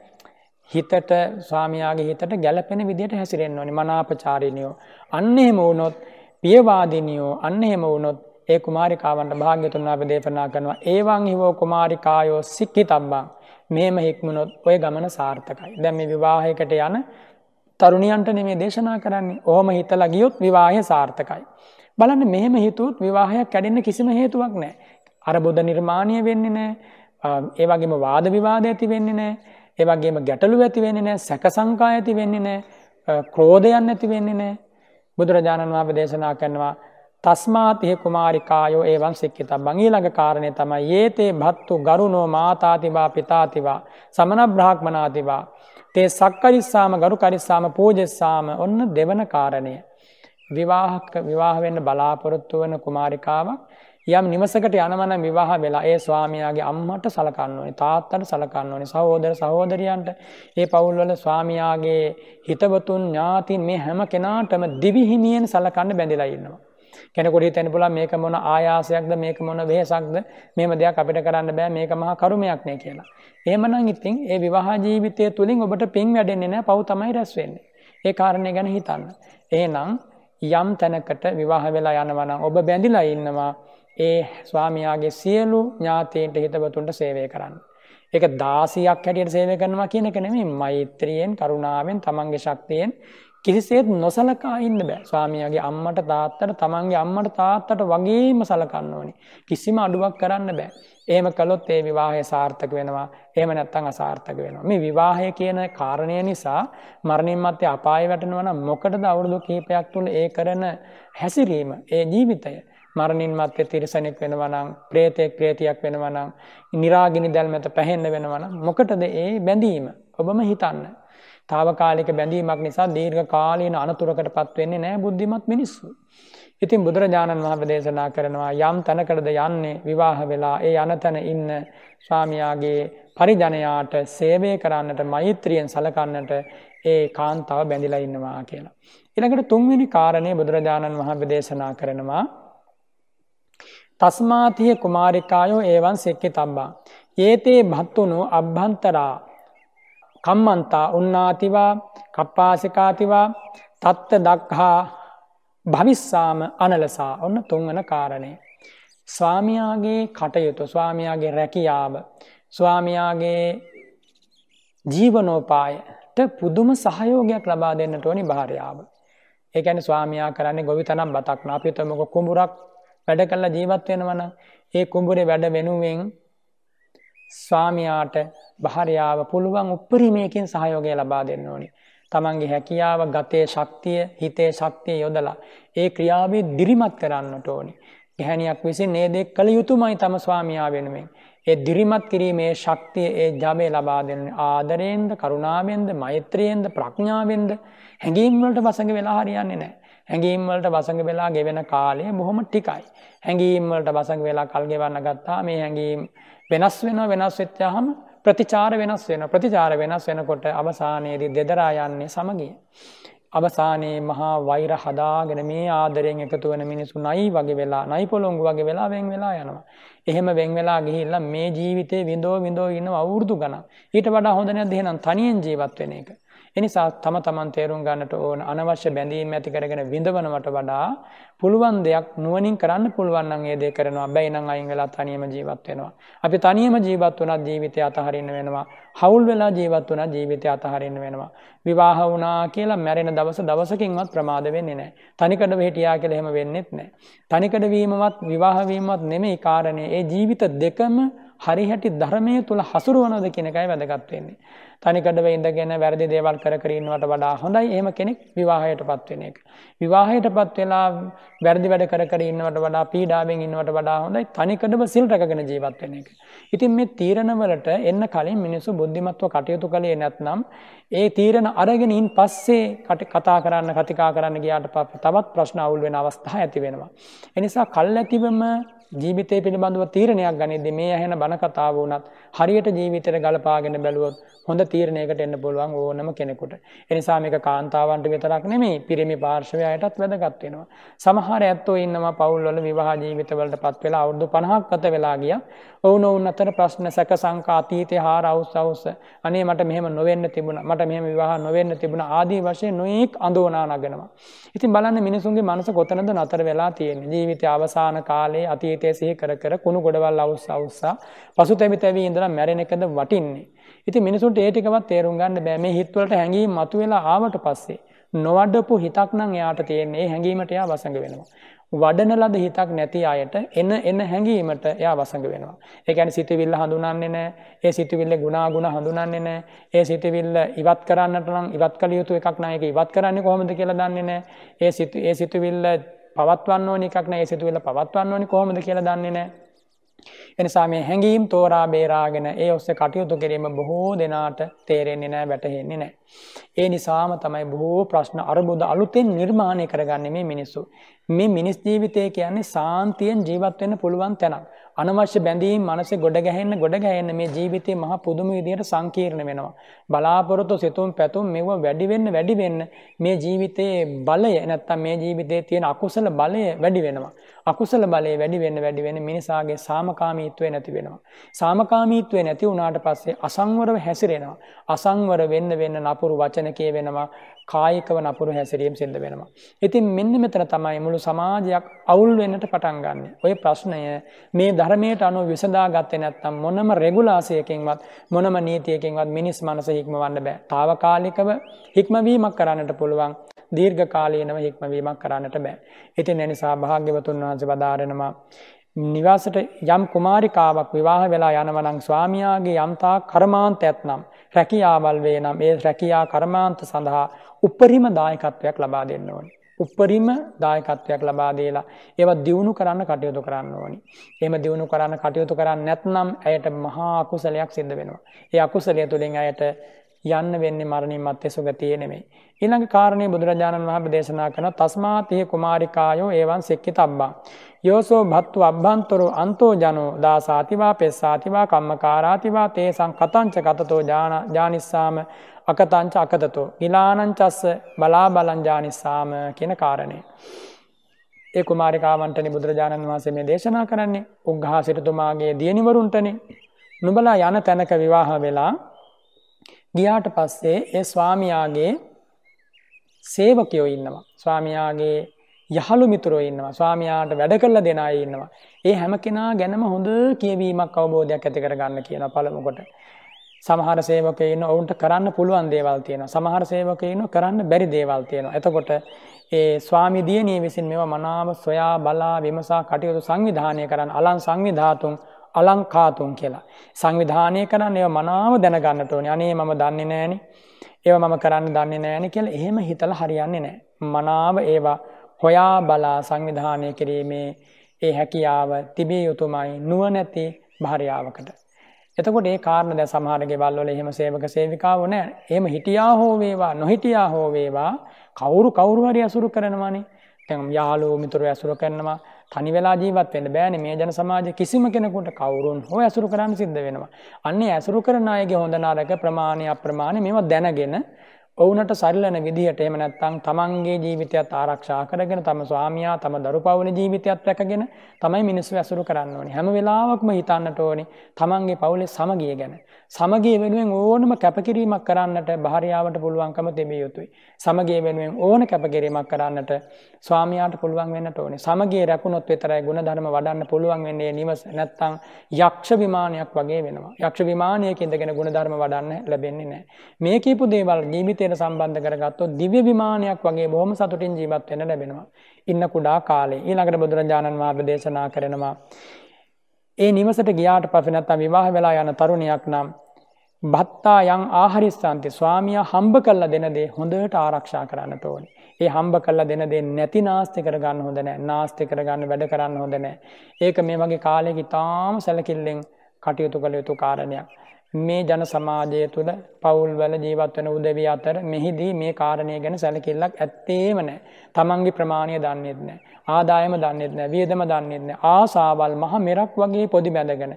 S1: හිතට ස්වාමයාගේ හිතට ගැලපෙන විදිට හැසිරෙන් ඕනි මනාපචාරිණයෝ අන්න එහෙම වුණොත් පියවාදිනියෝ අන්න එහෙම වුණොත් ඒ කුමාරිකාවන්ට භාග්‍යතුන් අප දේශනා කරනවා ඒවන් හිවෝ කුමාරිකායෝ සික්කි තබ්බා මේම හික්මනොත් ඔය ගමන සාර්ථකයි දැම විවාහයකට යන තරුණියන්ට නෙමේ දේශනා කරන්නේ ඕහම හිතල ගියොත් විවාහය සාර්ථකයි. බලන්න මෙහම හිතුවත් විවාහයක් කැඩෙන්න්න කිසිම හේතුවක් නෑ. අර බොධ නිර්මාණය වෙන්නේ නෑ ඒවගේම වාද විවාද ඇති වෙන්නේ නෑ ඒවගේම ගැටලු ඇති වෙන්නේ නෑ සැක සංකා ඇති වෙන්නේ නෑ ක්‍රෝධයන් ඇති වෙන්නේ නෑ බුදුරජාණන් වහ දේශනා කරනවා තස්මාතිය කුමාරිකායෝ ඒ වන්සික්කිත බංගීලඟ කාරණය තමයි ඒතේ භත්තු ගරුණෝ මාතාතිවා පිතාතිවා සමන බ්‍රහ්මනාතිවා. තේ සක්කරිස්සාම ගරු කරිස්සාම පූජෙස්සාම ඔන්න දෙවන කාරණය. විවාහක විවාහවෙන්න බලාපොරොත්තු වන කුමාරිකාවක් යම් නිමසකට යනමන විවාහ වෙලා ඒ ස්වාමයාගේ අම්මට සලකන්න ඕනි තාත්තට සලකන්න ඕනි සහෝදර සහෝදරියන්ට ඒ පවුල්වල ස්වාමයාගේ හිතවතුන් ඥාතින් මේ හැම කෙනාටම දිවිහිමියෙන් සලකන්න බැඳලා ඉන්නවා. කෙනෙකුට හිතෙන්න පුළුවන් මේක මොන ආයාසයක්ද මේක මොන වෙහසක්ද මේම දෙයක් අපිට කරන්න බෑ මේක මහා කරුමයක් නේ කියලා. එහෙමනම් ඉතින් ඒ විවාහ ජීවිතය තුලින් ඔබට පින් වැඩෙන්නේ නැහැ පව් තමයි රැස් වෙන්නේ. ඒ කාරණේ ගැන හිතන්න. එහෙනම් යම් තැනකට විවාහ වෙලා යනවා නම් ඔබ බැඳිලා ඉන්නවා ඒ ස්වාමියාගේ සියලු ඥාතීන්ට හිතවතුන්ට සේවය කරන්න. ඒක දාසියක් හැටියට සේවය කරනවා කියන එක නෙමෙයි මෛත්‍රියෙන් කරුණාවෙන් තමන්ගේ ශක්තියෙන් කිසිසේත් නොසලකා ඉන්න බෑ ස්වාමියගේ අම්මට තාත්තට තමන්ගේ අම්මට තාත්තට වගේම සලකන්න ඕනි කිසිම අඩුවක් කරන්න බෑ ඒම කළොත් ඒ විවාහය සාර්ථක වෙනවා ඒම නැත්තං අසාර්ථක වෙනවා මේ විවාහය කියන කාරණය නිසා මරණින් මත්තේ අපාය වැටනවන මොකටද අවුරුදු කීපයක් තුළ ඒ කරන හැසිරීම ඒ ජීවිතය මරණින් මත්‍ය තිරිසනෙක් වෙනවනම් ප්‍රේතයක් ප්‍රේතියක් වෙනවනම් නිරාගිනි දැල් මැත පැහෙන්න වෙනවනම් මොකටද ඒ බැඳීම ඔබම හිතන්න තාවකාලික බැඳීමක් නිසා දීර්ඝ කාලීන අනතුරකට පත්වෙන්නේ නෑ බුද්ධිමත් මිනිස්සු. ඉතින් බුදුරජාණන් වහප දේශනා කරනවා යම් තැනකරද යන්නේ විවාහ වෙලා ඒ අනතැන ඉන්න ස්වාමයාගේ පරිජනයාට සේවය කරන්නට මෛත්‍රියෙන් සලකන්නට ඒ කාන්තාව බැඳිලා ඉන්නවා කියලා. එළකට තුන්වෙනි කාරණය බුදුරජාණන් වහප දේශනා කරනවා. තස්මාතිය කුමාරිකායෝ ඒවන් සෙක්කි තබ්බා. ඒතේ භත්තුුණු අභ්හන්තරා කම්මන්තා උන්නාතිවා කප්පාසිකාතිවා තත්ත දක්හා භවිස්සාම අනලසා ඔන්න තුන්වන කාරණය. ස්වාමයාගේ කටයුතු ස්වාමයාගේ රැකියාව ස්වාමයාගේ ජීවනෝපායට පුදුම සහයෝගයක් ලබා දෙන්නට ඕනි භාරයාව. ඒකැන ස්වාමයා කරන්නේ ගොවි තනම් බතක්න අපිතමක කුඹුරක් වැඩ කල්ල ජීවත්වෙන වන ඒ කුඹුරේ වැඩ වෙනුවෙන් ස්වාමයාට භාරයාව පුළුවන් උපරිමයකින් සහයෝගය ලබා දෙන්න ඕනි. තමන්ගේ හැකියාව ගතේ ශක්තිය හිතේ ශක්තිය යොදලා ඒ ක්‍රියාවේ දිරිමත් කරන්නට ඕනි. ගැහැණියක් විසින් මේ දේ කළ යුතුමයි තම ස්වාමියා වෙනුවෙන්. ඒ දිරිමත් කිරීමේ ශක්තිය ඒ ජබේ ලබා දෙන ආදරයෙන්ද කරුණාවෙන්ද මෛත්‍රියෙන්ද ප්‍රඥාවෙන්ද හැඟීම් වලට වසඟ වෙලා හරියන්නේ නැහැ. හැඟීම් වලට වසඟ වෙලා ගෙවෙන කාලය බොහොම ටිකයි. හැඟීම් වලට වසඟ වෙලා කල් ගෙවන්න ගත්තා මේ හැඟීම් වෙනස් වෙනවා වෙනස් වෙච්චාම ප්‍රතිචාර වෙනස් වෙන ප්‍රතිචාර වෙනස් වෙනකොට අවසානයේදී දෙදරා යන්නේ සමගිය. අවසානයේ මහා වෛර හදාගෙන මේ ආදරයෙන් එකතු වෙන මිනිසු නයි වගේ වෙලා නයි පොළොංගු වගේ වෙලා වෙන් වෙලා යනවා. එහෙම වෙන් වෙලා ගිහිල්ලා මේ ජීවිතේ විඳෝ විඳෝ ඉන්න අවුරුදු ගණන්. ඊට වඩා හොඳ නැද්ද එහෙනම් තනියෙන් ජීවත් වෙන එක. එනිසා තම තමන් තේරුම් ගන්නට ඕන අනවශ්‍ය බැඳීම් ඇති කරගෙන විඳවනවට වඩා පුළුවන් දෙයක් නුවනින් කරන්න පුළුවන්න්ගේ දේ කරනවා බැයිනං අයිංගලා තනියම ජීවත් වෙනවා. අපි තනියම ජීවත් වනත් ජීවිතය අතහරින්න වෙනවා. හවුල් වෙලා ජීවත් වන ජීවිතය අතහරින්න වෙනවා. විවාහ වනා කියලා මැරෙන දවස දවසකින්වත් ප්‍රමාද වෙන්නේ නෑ. තනිකඩ හිටියා කියල එහෙම වෙන්නෙත් නෑ. තනිකඩවීමවත් විවාහවීමත් නෙමෙයි කාරණය ඒ ජීවිත දෙකම හරි හැටි ධර්මය තුළ හසුරුවනොද කෙනකයි වැදගත්වවෙන්නේ. තනිකඩ ඉඳගෙන වැරදි දේවල් කර කරීමට වඩා හොඳයි ඒම කෙනෙක් විවාහයට පත්වෙන එක. විවාහයට පත්වෙලා වැරදි වැඩ කර ඉන්නවට වඩා පීඩාවෙන් ඉන්නවට වඩා හොඳයි තනිකඩම සිල් රැගෙන ජීවත්වෙන එක. ඉතින් මේ තීරණවලට එන්න කලින් මිනිස්සු බුද්ධිමත්ව කටයුතු කළේ නැත්නම් ඒ තීරණ අරගෙනින් පස්සේ කතා කරන්න කතිකා කරන්න ගයාට පත් තවත් ප්‍රශ්න අවුල් වෙන අවස්ථා ඇති වෙනවා. එනිසා කල් ඇතිවම ජීවිතය පිළිබඳව තීරණයක් ගනිද්දි මේ ඇහෙන බණ කතාව වුණත් හරියට ජීවිතයට ගලපාගෙන බැලුවොත් හොඳ තීරණයකට එන්න පුළුවන් ඕනම කෙනෙකුට. එනිසා මේක කාන්තාවන්ට විතරක් නෙමෙයි පිරිමි පාර්ශවයටත් වැදගත් වෙනවා. සමහර ඇත්තෝ ඉන්නවා පවුල්වල විවාහ ජීවිතවලට පත් වෙලා අවුරුදු 50ක් ගත වෙලා ගියා. ඔවුනොවුන් අතර ප්‍රශ්න සැක සංකා අතීතේ හාර අවුස් අවුස් අනේ මට මෙහෙම නොවෙන්න තිබුණා. මට මෙහෙම විවාහ නොවෙන්න තිබුණා ආදී වශයෙන් නොඑක් අඳෝනා නගනවා. ඉතින් බලන්න මිනිසුන්ගේ මනස කොතනද නතර වෙලා තියෙන්නේ. ජීවිතය අවසාන කාලේ අතීත අතීතය සිහි කර කර කුණු ගොඩවල් අවුස්ස අවස්සා පසු තැමි තැවී ඉඳර මැරෙන එකද වටින්නේ. ඉති මිනිසුන්ට ඒටිකවත් තේරුම් ගන්න බෑ මේ හිත්වලට හැඟී මතු වෙලා ආවට පස්සේ. නොවඩපු හිතක් නම් එයාට තියෙන්නේ හැඟීමට එයා වසඟ වෙනවා. වඩන ලද හිතක් නැති අයට එන එන හැඟීමට එයා වසඟ වෙනවා. ඒකැන සිතිවිල්ල හඳුනන්නේ නෑ ඒ සිතිවිල්ල ගුණාගුණ හඳුනන්නේ නෑ ඒ සිතිවිල්ල ඉවත් කරන්නට නම් ඉවත් කළ යුතු එකක් නායක ඉවත් කරන්නේ කොහොමද කියලා දන්නේ නෑ ඒ සිතුවිල්ල පවත්වන්න ඕනි එකක් නෑ ඒ සිතුවිල්ල පවත්වන්න ඕනි කොහොමද කියලා දන්නේ නෑ එනිසා මේ හැඟීම් තෝරා බේරාගෙන ඒ ඔස්සේ කටයුතු කිරීම බොහෝ දෙනාට තේරෙන්නේ නෑ වැටහෙන්නේ නෑ. ඒ නිසාම තමයි බොහෝ ප්‍රශ්න අරබුද අලුතෙන් නිර්මාණය කරගන්නේ මේ මිනිස්සු. මේ මිනිස් ජීවිතය කියන්නේ සාන්තියෙන් ජීවත් වෙන්න පුළුවන් තැනක්. අනවශ්‍ය බැඳීම් මනසේ ගොඩ ගැහෙන්න ගොඩ ගැහෙන්න මේ ජීවිතේ මහ පුදුම විදියට සංකීර්ණ වෙනවා. බලාපොරොත්තු සිතුම් පැතුම් මෙව වැඩි වෙන්න වැඩි වෙන්න මේ ජීවිතයේ බලය නැත්තම් මේ ජීවිතයේ තියෙන අකුසල බලය වැඩි වෙනවා. අකුසල බලය වැඩි වෙන්න වැඩි වෙන මිනිසාගේ සාමකාමීත්වය නැති වෙනවා. සාමකාමීත්වය නැති වුණාට පස්සේ අසංවරව හැසිරෙනවා. අසංවර වෙන්න වෙන්න නපුරු වචන කියවෙනවා. කායිකව නපුරු හැසිරීම සිද්ධ වෙනවා. ඉතින් මෙන්න මෙතන තමයි මුළු සමාජයක් අවුල් වෙන්නට පටන් ගන්න. ඔය ප්‍රශ්නය මේ ධර්මයට අනුව විසඳාගත්තේ නැත්නම් මොනම රෙගුලාසියකින්වත් මොනම නීතියකින්වත් මිනිස් මනස හික්මවන්න බෑ. తాවකාලිකව හික්මවීමක් කරන්නට පුළුවන්. දීර්ඝ කාලයනව හික්මවීමක් කරන්නට බෑ. ඉතින් එනිසා භාග්‍යවතුන් වහන්සේ වදාරෙනවා නිවාසට යම් කුමාරිකාවක් විවාහ වෙලා යනවනං ස්වාමියාගේ යම්තා කර්මාන්ත ඇත්නම් රැකියාවල් වේ නම් ඒ රැකියා කර්මාන්ත සඳහා උපරිම දායකත්වයක් ලබා දෙන්න ඕනි. උපරිම දායකත්වයක් ලබා දීලා ඒව දියුණු කරන්න කටයුතු කරන්න ඕනි. එහෙම දියුණු කරන්න කටයුතු කරන්න නැත්නම් ඇයට මහා අකුසලයක් සිද්ධ වෙනවා. ඒ අකුසලය තුළින් ඇයට යන්න වෙන්නේ මරණින් මත්තේ සුගතිය නෙමේ. ඊළඟ කාරණය බුදුරජාණන් වහම දේශනා කන තස්මාතිය කුමාරිකායෝ ඒවන් සෙක්කි තබ්බා. යෝසෝ භත්තු අබ්බන්තොරු අන්තෝජනෝ දාසාතිවා පෙස්සාතිවා කම්මකාරාතිවා තේ සංකතංච ගතතෝ ජානිස්සාම අකතංච අකතතෝ. ගිලානංචස්ස බලා බලංජානිස්සාම කියන කාරණය. ඒ කුමාරිකාවන්ටනි බුදුරජාණන් වහන්සේ මේ දේශනා කරන්නේ උග්හා සිරතුමාගේ දියනිවරුන්ටනේ. නුබලා යන තැනක විවාහ වෙලා ගියාට පස්සේ ඒ ස්වාමියාගේ සේවකයෝ ඉන්නවා. ස්වාමියාගේ යහළු මිතුරෝ ඉන්නවා. ස්වාමියාට වැඩ කරලා දෙන අය ඉන්නවා. ඒ හැම කෙනා ගැනම හොඳ කියවීමක් අවබෝධයක් ඇති කරගන්න කියන පළමුකොට. සමහර සේවකයන ඔවුන්ට කරන්න පුළුවන් දේවල් තියෙනවා. සමහර සේවකයන කරන්න බැරි දේවල් තියෙනවා. එතකොට ඒ ස්වාමිදියනී විසින් මෙව මනාව සොයා බලා විමසා කටයුතු සංවිධානය කරන්න අලන් සංවිධාතුන් අලංකාතුන් කියලා. සංවිධානය කරන්න එය මනාව දැනගන්නට ඕන අනේ මම දන්නේ නෑන ඒව මම කරන්න දන්නේ නෑන කියල එහෙම හිතල හරියන්නේ නෑ. මනාව ඒවා හොයා බලා සංවිධානය කිරීමේ ඒ හැකියාව තිබිය යුතුමයි නුවනැති භාරයාවකට. එතකොට ඒ කාරණ ද සමහරගේ වල්ලොල එහෙම සේවක සේවිකාව නෑ එහම හිටියා හෝ වේවා නොහිටියා හෝ වේවා කවුරු කවුරුහරි ඇසුරු කරනවානේ තැම් යාලෝ මිතුරු ඇසුරු කරනවා තනි වෙලා ජීවත් වෙන්න බෑනේ මේ ජන සමාජය කිසිම කෙනෙකුට කවුරුන් හෝ ඇසුරු කරන්න සිද්ධ වෙනවා. අන්නේ ඇසුරු කරන අයගේ හොඳ නරක ප්‍රමාණය අප්‍රමාණය මේවා දැනගෙන ඔවුනට සරිලන විදිහට එහෙම නැත්නම් තමන්ගේ ජීවිතයත් ආරක්ෂා කරගෙන තම ස්වාමියා තම දරුපවුල ජීවිතයත් රැකගෙන තමයි මිනිස්සු ඇසුරු කරන්න ඕනේ. හැම වෙලාවකම හිතන්නට ඕනේ තමන්ගේ පවුලේ සමගිය ගැන. සමගේ වෙනුවෙන් ඕනම කැපකිරීමක් කරන්නට භාරයාාවට පුළුවන්කම තිබිය යුතුයි. සමගේ වෙනුවෙන් ඕන කැපකිරීමක් කරන්නට ස්වාමයාට පුළුවන් වෙන්න ඕනේ සමගේ රැකුණොත් විතරයි ගුණ ධර්ම වඩන්න පුළුවන් වෙන්නේ නිවස නැත්තං යක්ෂ විමානයක් වගේ වෙනවා. යක්ෂ විමානයක ඉඳගෙන ගුණ ධර්ම වඩන්න ලැබෙන්නේ නෑ. මේ කීපු දේවල් ජීවිතයට සම්බන්ධ කරගත්තොත් දිව්‍ය විමානයක් වගේ බොහොම සතුටින් ජීවත් වෙන්න ලැබෙනවා. ඉන්න කුඩා කාලේ ඊළඟට බුදුරජාණන් වහන්සේ දේශනා කරනවා ඒ නිවසට ගියාට පස නැත්තම් විවාහ වෙලා යන තරුණයක් නම් භත්තා යං ආහරිස්සන්ති ස්වාමිය හම්බ කල්ල දෙනදේ හොඳට ආරක්ෂා කරන්න තෝනි. ඒ හම්බ කල්ල දෙනදේ නැති නාස්ති කරගන්න හොඳනෑ නාස්ති කරගන්න වැඩ කරන්න හොඳනෑ. ඒක මේ වගේ කාලයකි තාම සැලකිල්ලෙන් කටයුතු කළ යුතු කාරණයක්. මේ ජන සමාජය තුළ පවුල්වල ජීවත් වන උදවී අතර මෙහිදී මේ කාරණය ගැන සැලකිල්ලක් ඇත්තේම නෑ තමන්ගේ ප්‍රමාණය දන්නෙත් නෑ. ආදායම දන්නෙත් නෑ වියදම දන්නෙත් නෑ ආසාවල් මහ මෙරක් වගේ පොදි බැඳගෙන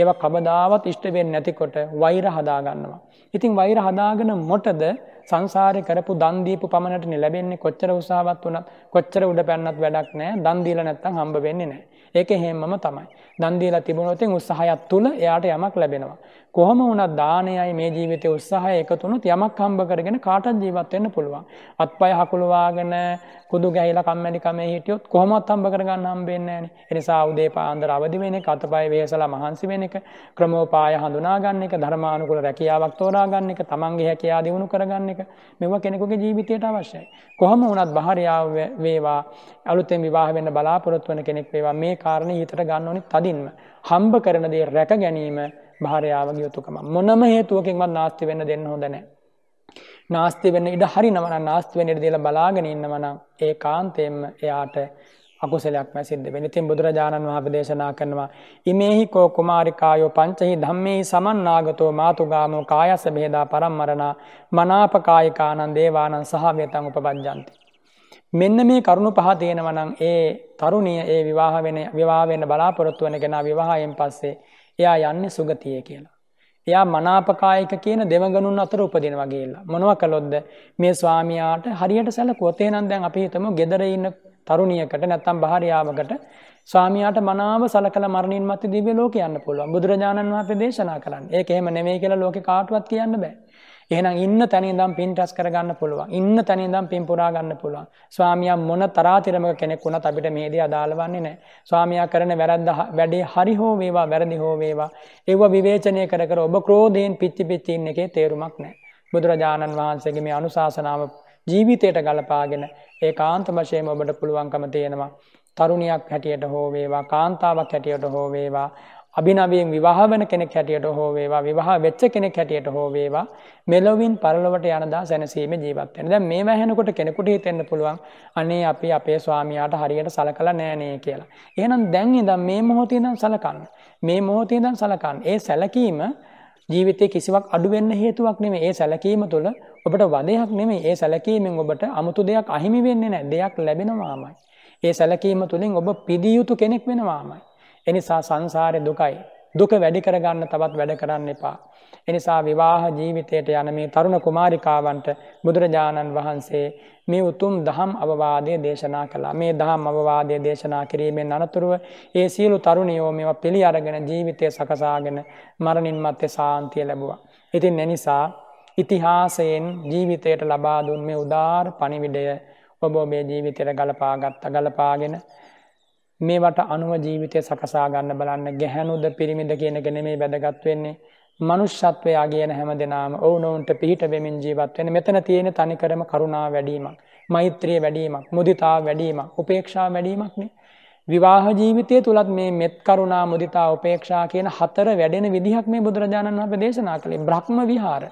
S1: ඒව කවදාවත් ඉෂ්ටවෙන් නැතිකොට වෛර හදාගන්නවා. ඉතින් වෛර හදාගෙන මොටද සංසාරය කරපු දන්දීපු පමණට ලැබෙන්නේ කොච්චර උසාවත් වනත් කොච්චර උඩ පැන්නත් වැඩක් නෑ දන්දීල නැත්තං හම්බ වෙන්නේ නෑ ඒක හෙම්මම තමයි දන්දීලා තිබුණොතින් උත්සාහයක් තුළ එයාට යමක් ලැබෙනවා කොහොම වනත් දානයයි මේ ජීවිතය උත්සාහය එකතුනුත් යමක් හම්බ කරගෙන කාටත් ජීවත්වවෙන්න පුළුවන්. අත් පය හකුළුවාගෙන කුදු ගැහිල කම්මැලිකම හිටියොත් කොමත් හම්බ කරගන්න හම්බෙන්න න එනිසා උදේ පාන්දර අවදි වෙන එක අතපයි වේසලා මහන්සි වෙන එක ක්‍රමෝපාය හඳුනාගන්න එක ධර්මානුකුල රැකියාවක් තෝරාගන්න එක තමන්ගේ හැකයා දියුණු කරගන්න එක මෙවා කෙනෙකුගේ ජීවිතයට අවශ්‍යයි. කොහොම වනත් භාරයාව වේවා අලුතෙන් විවාහවෙන්න බලාපොරොත්වන කෙනෙක් වේවා මේ කාරණ හිතට ගන්න ඕනි තදින්ම හම්බ කරනදේ රැක ගැනීම භාරයාාවගේ යුතුකම මොනම හේතුවකින්වත් නාස්ති වෙන්න දෙන්න හොඳනෑ. නාස්ති වෙන්න ඉඩ හරි නමන නාස්ති වෙන නිර්දීල බලාගෙන ඉන්නවන ඒ කාන්තයෙන්ම එයාට අකුසලයක් මැසිද වෙන ඉතින් බුදුරජාණන් වහ දේශනා කරනවා ඉමෙහි කෝ කුමාරිකායෝ පංචහි ධම්මෙහි සමන්නාගතෝ මාතුගාමෝ කායස බෙහෙදා පරම්මරණා මනාපකායිකානන් දේවානන් සහව්‍යතන් උපබජ්ජන්ති. මෙන්න මේ කරුණු පහ තියෙනවනම් ඒ තරුණිය ඒ විවාහ වෙන විවාහ වෙන බලාපොරොත්තු වෙන කෙනා විවාහයෙන් පස්සේ එයා යන්නේ සුගතියේ කියලා. එයා මනාපකායක කියන දෙවගනුන් අතර උපදින වගේල්ලා. මොනව කළොද්ද මේ ස්වාමියාට හරියට සැලකුවතේ නම් දැන් අපි හිතමු ගෙදර ඉන්න තරුණියකට නැත්තම් භාර්යාවකට ස්වාමියාට මනාව සලකලා මරණින් මතු දිව්‍ය ලෝකේ යන්න පුළුවන්. බුදුරජාණන් වහන්සේ දේශනා කළානේ. ඒක එහෙම නෙමෙයි කියලා ලෝකේ කාටවත් කියන්න බෑ. එහෙනම් ඉන්න තැන ඉඳන් පින් රැස් කරගන්න පුළුවන්. ඉන්න තැන ඉඳන් පින් පුරා ගන්න පුළුවන්. ස්වාමියා මොන තරාතිරමක කෙනෙක් වුණත් අපිට මේ දේ අදාළ වන්නේ නැහැ. ස්වාමියා කරන වැරද්ද වැඩේ හරි හෝ වේවා වැරදි හෝ වේවා ඒව විවේචනය කර කර ඔබ ක්‍රෝධයෙන් පිච්චි පිච්චි ඉන්න එකේ තේරුමක් නැහැ. බුදුරජාණන් වහන්සේගේ මේ අනුශාසනාව ජීවිතයට ගලපාගෙන ඒ කාන්ත වශයෙන් ඔබට පුළුවන්කම තියෙනවා. තරුණියක් හැටියට හෝ වේවා කාන්තාවක් හැටියට හෝ වේවා අභිනවයෙන් විවාහ වන කෙනෙක් හැටියට හෝ වේවා විවාහ වෙච්ච කෙනෙක් හැටියට හෝ වේවා මෙලොවින් පරලොවට යනදා සැනසීම ජීවත්වෙන දැ මේ වැහෙනකොට කෙනෙකුට හිතෙන්න්න පුළුවන් අනේ අපි අපේ ස්වාමයාට හරියට සලකල නෑනේ කියලා. එහනම් දැන් ඉදම් මේ මොහොතිදම් සලකන්න. මේ මොහොතිදම් සලකන්න. ඒ සැලකීම ජීවිතය කිසිවක් අඩුවෙන්න හේතුවක් නෙම ඒ සැලකීම තුළ ඔබට වදයක් නෙමේ ඒ සැලකීමෙන් ඔබට අමුතු දෙයක් අහිමි වෙන්නේ නෑ දෙයක් ලැබෙනවාමයි. ඒ සැලකීම තුළින් ඔබ පිදියයුතු කෙනෙක් වෙනවාමයි. එනිසා සංසාරය දුකයි. දුක වැඩි කරගන්න තවත් වැඩ කරන්න එපා. එනිසා විවාහ ජීවිතයට යන මේ තරුණ කුමාරිකාවන්ට බුදුරජාණන් වහන්සේ මේ උතුම් දහම් අවවාදය දේශනා කළා. මේ දහම් අවවාදය දේශනා කිරීමෙන් අනතුරුව ඒ සියලු තරුණියෝ මෙවා පිළි අරගෙන ජීවිතය සකසාගෙන මරණින් මත්තේ සාන්තිය ලැබුවා. ඉතින් එනිසා ඉතිහාසයෙන් ජීවිතයට ලබා දුන් මේ උදාාර පණිවිඩය ඔබ මේ ජීවිතයට ගලපාගත්ත ගලපාගෙන මේවට අනුව ජීවිතය සකසා ගන්න බලන්න ගැහැනුද පිරිමිද කියනගෙන මේ වැදගත් වෙන්නේ මනුෂ්‍යත්වයා කියන හැම දෙනාම ඔවුනොවන්ට පිහිට වෙමින් ජීවත් වෙන මෙතන තියෙන තනිකරම කරුණා වැඩීමක් මෛත්‍රිය වැඩීමක් මුදිතා වැඩීමක් උපේක්ෂා වැඩීමක්නේ විවාහ ජීවිතය තුළත් මේ මෙත් කරුණා මුදිතා උපේක්ෂා කියන හතර වැඩෙන විදිහක් මේ බුදුරජාණන් වහ දේශනා කළේ බ්‍රහ්ම විහාර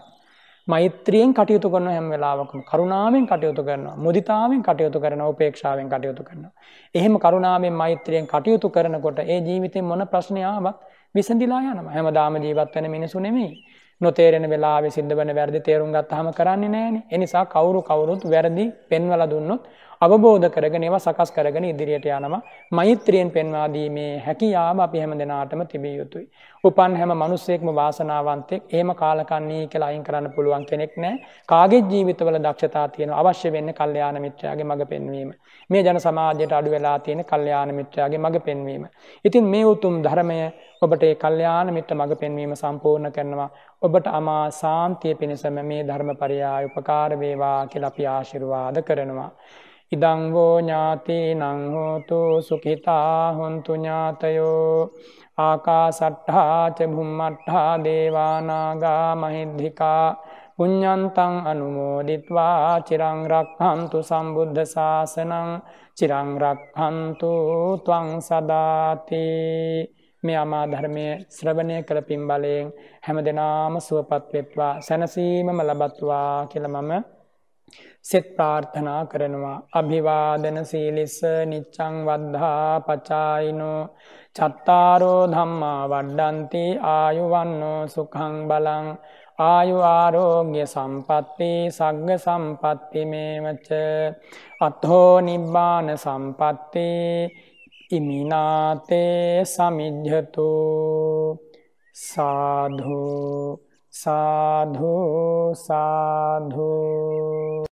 S1: මෛත්‍රියෙන් කටයුතු කරන හැම වෙලාවකම කරුණාවෙන් කටයුතු කරනවා මුදිතාවෙන් කටයුතු කරන උපේක්ෂාවෙන් කටයුතු කරනවා. එහෙම කරුණාවෙන් මෛත්‍රියෙන් කටයුතු කරනකොට ඒ ජීවිතේ මොන ප්‍රශ්නයාවත් විසඳිලා යනවා. හැමදාම ජීවත් වෙන මිනිසු නෙමෙයි. නොතේරෙන වෙලාවේ සිද්ධ වෙන වැරදි තේරුම් ගත්තාම කරන්නේ නැහැනේ. ඒ නිසා කවුරු කවුරුත් වැරදි පෙන්වලා දුන්නොත් අවබෝධ කරගෙන ඒවා සකස් කරගෙන ඉදිරියට යනවා මෛත්‍රියෙන් පෙන්වාදීමේ හැකියාව අපි හැම දෙනාටම තිබිය යුතුයි. උපන් හැම මනුස්සෙක්ම වාසනාවන්තෙක් ඒම කාලකන්නේ කියලා අයින් කරන්න පුළුවන් කෙනෙක් නෑ කාගේ ජීවිතවල දක්ෂතා තියෙන අවශ්‍ය වෙන්න කල්්‍යයාන මිත්‍රයාගේ මඟ පෙන්වීම. මේ ජන සමාජයට අඩු වෙලා තියෙන කල්්‍යයාන මිත්‍රයාගේ මඟ පෙන්වීම. ඉතින් මේ උතුම් ධර්මය ඔබට කල්්‍යයාන මිට මඟ පෙන්වීම සම්පූර්ණ කරනවා ඔබට අමා සාන්තිය පිණිසම මේ ධර්ම පරියා උපකාරවේවා කෙලපි ආශිරවාද කරනවා. ඉදංගෝ ඥාති නංහෝතු සුකිතා හොන්තු ඥාතයෝ ආකා සට්හාච බුම්මට්හා දේවානාගා මහිද්ධිකා පුඥ්ඥන්තං අනුමෝදිත්වා චිරංරක්හන්තු සම්බුද්ධ ශාසනං චිරංරක්හන්තු තුවං සදාති මේ අමා ධර්මය ශ්‍රවණය කළ පින් බලයෙන් හැම දෙනාම සුවපත්වෙත්වා සැනසීමම ලබත්වා කියල මම සෙත් ප්‍රාර්ථනා කරනවා. අභිවාදන සීලිස්ස නිච්චං වද්ධා පචායිනෝ චත්තාරෝ ධම්මා වඩ්ඩන්ති ආයුවන්නෝ සුකං බලං ආයු ආරෝග්‍ය සම්පත්ති සග්ග සම්පත්ති මේවච අත්හෝ නිබ්බාන සම්පත්ති ඉමිනාතේ සමිජ්ජතු සාධෝ සාධෝ සාධෝ